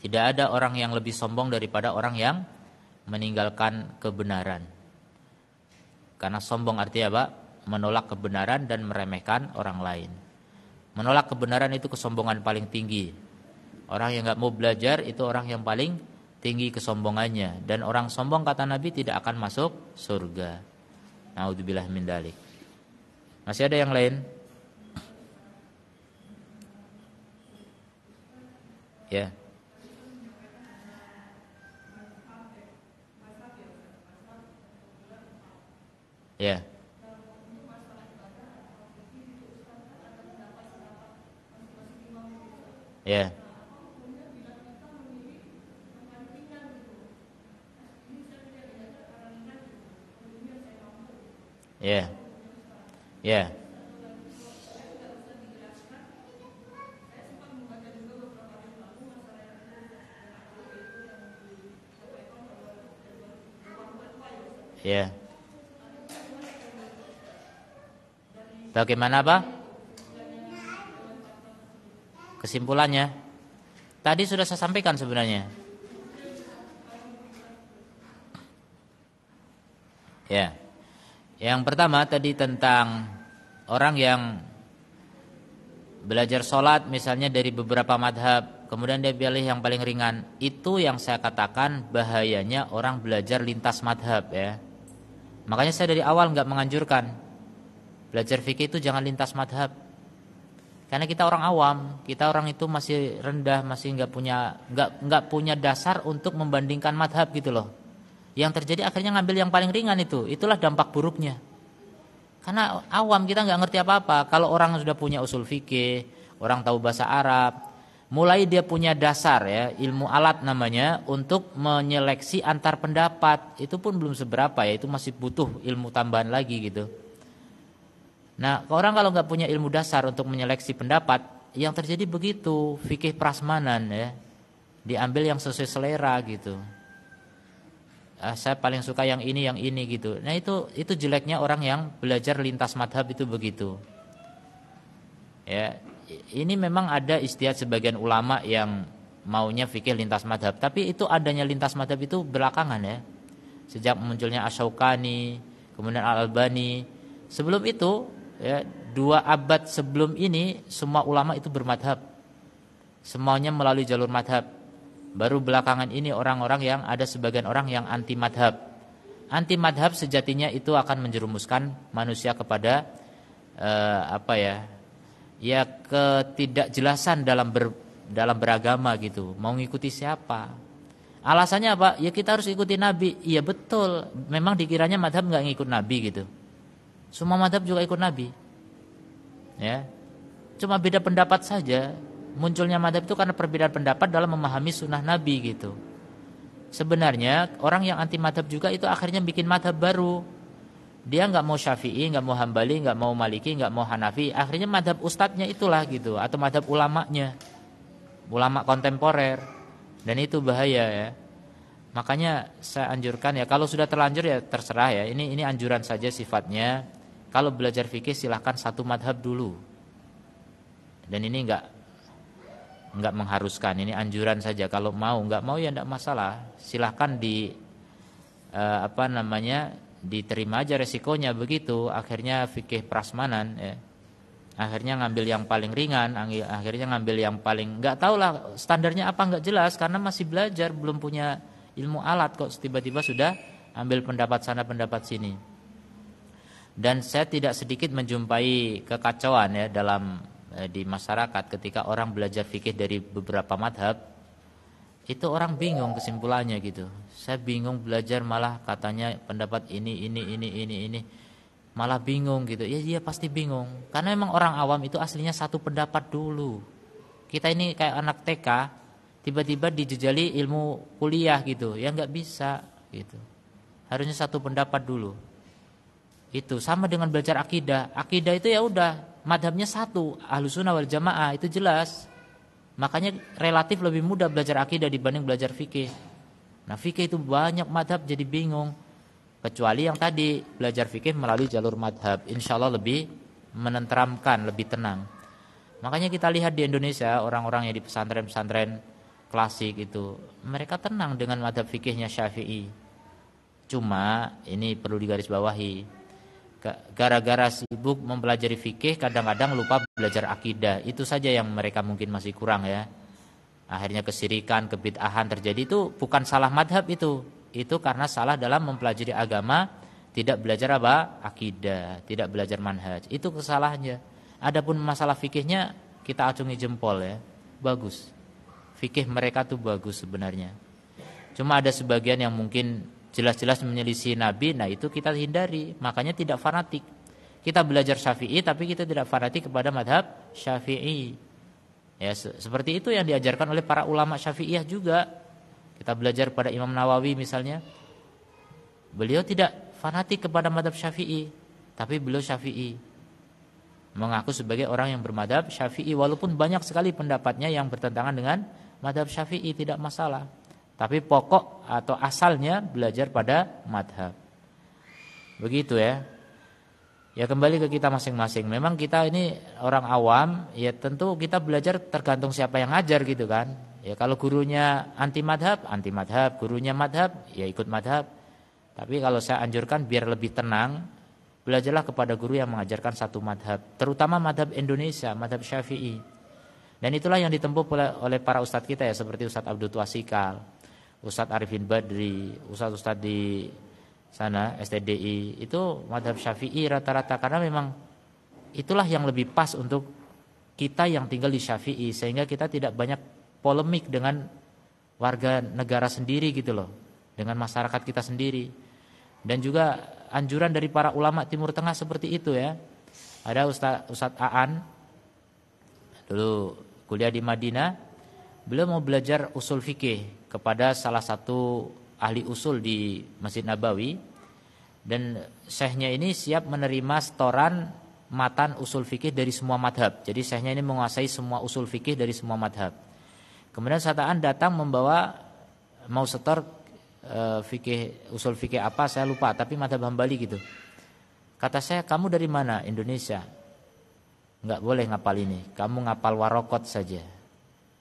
Tidak ada orang yang lebih sombong daripada orang yang meninggalkan kebenaran. Karena sombong artinya apa? menolak kebenaran dan meremehkan orang lain. Menolak kebenaran itu kesombongan paling tinggi. Orang yang nggak mau belajar itu orang yang paling tinggi kesombongannya dan orang sombong kata Nabi tidak akan masuk surga. Naudzubillah min dalik. Masih ada yang lain? Ya. Yeah. Ya. Yeah. Ya. Ya. Ya. Ya. Bagaimana, Pak? Kesimpulannya, tadi sudah saya sampaikan sebenarnya. Ya. Yang pertama tadi tentang orang yang belajar sholat misalnya dari beberapa madhab kemudian dia pilih yang paling ringan itu yang saya katakan bahayanya orang belajar lintas madhab ya makanya saya dari awal nggak menganjurkan belajar fikih itu jangan lintas madhab karena kita orang awam, kita orang itu masih rendah, masih nggak punya nggak nggak punya dasar untuk membandingkan madhab gitu loh. Yang terjadi akhirnya ngambil yang paling ringan itu, itulah dampak buruknya. Karena awam kita nggak ngerti apa-apa. Kalau orang sudah punya usul fikih, orang tahu bahasa Arab, mulai dia punya dasar ya, ilmu alat namanya untuk menyeleksi antar pendapat. Itu pun belum seberapa ya, itu masih butuh ilmu tambahan lagi gitu. Nah, orang kalau nggak punya ilmu dasar untuk menyeleksi pendapat, yang terjadi begitu, fikih prasmanan ya, diambil yang sesuai selera gitu. Ah, saya paling suka yang ini, yang ini gitu. Nah itu itu jeleknya orang yang belajar lintas madhab itu begitu. Ya, ini memang ada istiadat sebagian ulama yang maunya fikih lintas madhab, tapi itu adanya lintas madhab itu belakangan ya. Sejak munculnya Ashaukani, kemudian Al Albani. Sebelum itu ya, dua abad sebelum ini semua ulama itu bermadhab semuanya melalui jalur madhab baru belakangan ini orang-orang yang ada sebagian orang yang anti madhab anti madhab sejatinya itu akan menjerumuskan manusia kepada eh, apa ya ya ketidakjelasan dalam ber, dalam beragama gitu mau ngikuti siapa Alasannya apa? Ya kita harus ikuti Nabi. Iya betul. Memang dikiranya madhab nggak ngikut Nabi gitu. Semua madhab juga ikut Nabi. Ya. Cuma beda pendapat saja. Munculnya madhab itu karena perbedaan pendapat dalam memahami sunnah Nabi gitu. Sebenarnya orang yang anti madhab juga itu akhirnya bikin madhab baru. Dia nggak mau syafi'i, nggak mau hambali, nggak mau maliki, nggak mau hanafi. Akhirnya madhab ustadznya itulah gitu. Atau madhab ulamanya. Ulama kontemporer. Dan itu bahaya ya. Makanya saya anjurkan ya kalau sudah terlanjur ya terserah ya. Ini ini anjuran saja sifatnya. Kalau belajar fikih silahkan satu madhab dulu. Dan ini enggak enggak mengharuskan, ini anjuran saja. Kalau mau, enggak mau ya enggak masalah. Silahkan di eh, apa namanya diterima aja resikonya begitu. Akhirnya fikih prasmanan. Ya. Akhirnya ngambil yang paling ringan, akhirnya ngambil yang paling enggak lah standarnya apa enggak jelas karena masih belajar belum punya ilmu alat kok tiba-tiba sudah ambil pendapat sana pendapat sini dan saya tidak sedikit menjumpai kekacauan ya dalam eh, di masyarakat ketika orang belajar fikih dari beberapa madhab itu orang bingung kesimpulannya gitu saya bingung belajar malah katanya pendapat ini ini ini ini ini malah bingung gitu ya dia ya pasti bingung karena memang orang awam itu aslinya satu pendapat dulu kita ini kayak anak TK tiba-tiba dijejali ilmu kuliah gitu ya nggak bisa gitu harusnya satu pendapat dulu itu sama dengan belajar akidah. Akidah itu ya udah madhabnya satu, sunnah wal jamaah itu jelas. Makanya relatif lebih mudah belajar akidah dibanding belajar fikih. Nah fikih itu banyak madhab jadi bingung. Kecuali yang tadi belajar fikih melalui jalur madhab, insya Allah lebih menenteramkan, lebih tenang. Makanya kita lihat di Indonesia orang-orang yang di pesantren-pesantren klasik itu mereka tenang dengan madhab fikihnya Syafi'i. Cuma ini perlu digarisbawahi gara-gara sibuk mempelajari fikih kadang-kadang lupa belajar akidah itu saja yang mereka mungkin masih kurang ya akhirnya kesirikan kebid'ahan terjadi itu bukan salah madhab itu itu karena salah dalam mempelajari agama tidak belajar apa akidah tidak belajar manhaj itu kesalahannya adapun masalah fikihnya kita acungi jempol ya bagus fikih mereka tuh bagus sebenarnya cuma ada sebagian yang mungkin jelas-jelas menyelisih Nabi, nah itu kita hindari. Makanya tidak fanatik. Kita belajar Syafi'i tapi kita tidak fanatik kepada madhab Syafi'i. Ya, se seperti itu yang diajarkan oleh para ulama Syafi'iyah juga. Kita belajar pada Imam Nawawi misalnya. Beliau tidak fanatik kepada madhab Syafi'i, tapi beliau Syafi'i mengaku sebagai orang yang bermadhab syafi'i walaupun banyak sekali pendapatnya yang bertentangan dengan madhab syafi'i tidak masalah tapi pokok atau asalnya belajar pada madhab. Begitu ya. Ya kembali ke kita masing-masing. Memang kita ini orang awam, ya tentu kita belajar tergantung siapa yang ngajar gitu kan. Ya kalau gurunya anti madhab, anti madhab. Gurunya madhab, ya ikut madhab. Tapi kalau saya anjurkan biar lebih tenang, belajarlah kepada guru yang mengajarkan satu madhab. Terutama madhab Indonesia, madhab syafi'i. Dan itulah yang ditempuh oleh para ustadz kita ya, seperti Ustadz Abdul Tuasikal. Ustadz Arifin Badri, Ustadz-Ustadz di sana STDI itu madhab Syafi'i rata-rata karena memang itulah yang lebih pas untuk kita yang tinggal di Syafi'i sehingga kita tidak banyak polemik dengan warga negara sendiri gitu loh dengan masyarakat kita sendiri dan juga anjuran dari para ulama Timur Tengah seperti itu ya ada Ustadz Ustadz Aan dulu kuliah di Madinah beliau mau belajar usul fikih kepada salah satu ahli usul di Masjid Nabawi dan syekhnya ini siap menerima setoran matan usul fikih dari semua madhab. Jadi syekhnya ini menguasai semua usul fikih dari semua madhab. Kemudian Sataan datang membawa mau setor e, fikih usul fikih apa saya lupa tapi madhab Hambali gitu. Kata saya kamu dari mana Indonesia? Enggak boleh ngapal ini. Kamu ngapal warokot saja.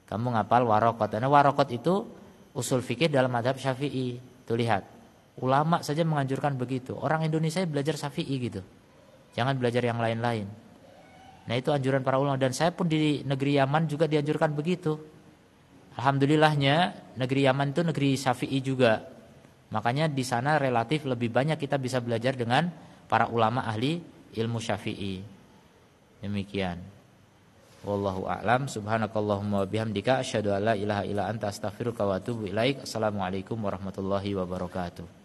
Kamu ngapal warokot. Karena warokot itu usul fikih dalam madhab syafi'i. Tuh lihat, ulama saja menganjurkan begitu. Orang Indonesia belajar syafi'i gitu. Jangan belajar yang lain-lain. Nah itu anjuran para ulama. Dan saya pun di negeri Yaman juga dianjurkan begitu. Alhamdulillahnya negeri Yaman itu negeri syafi'i juga. Makanya di sana relatif lebih banyak kita bisa belajar dengan para ulama ahli ilmu syafi'i. Demikian. Wallahu a'lam. Subhanakallahumma wa bihamdika asyhadu an la ilaha illa anta astaghfiruka wa atubu ilaik. Assalamualaikum warahmatullahi wabarakatuh.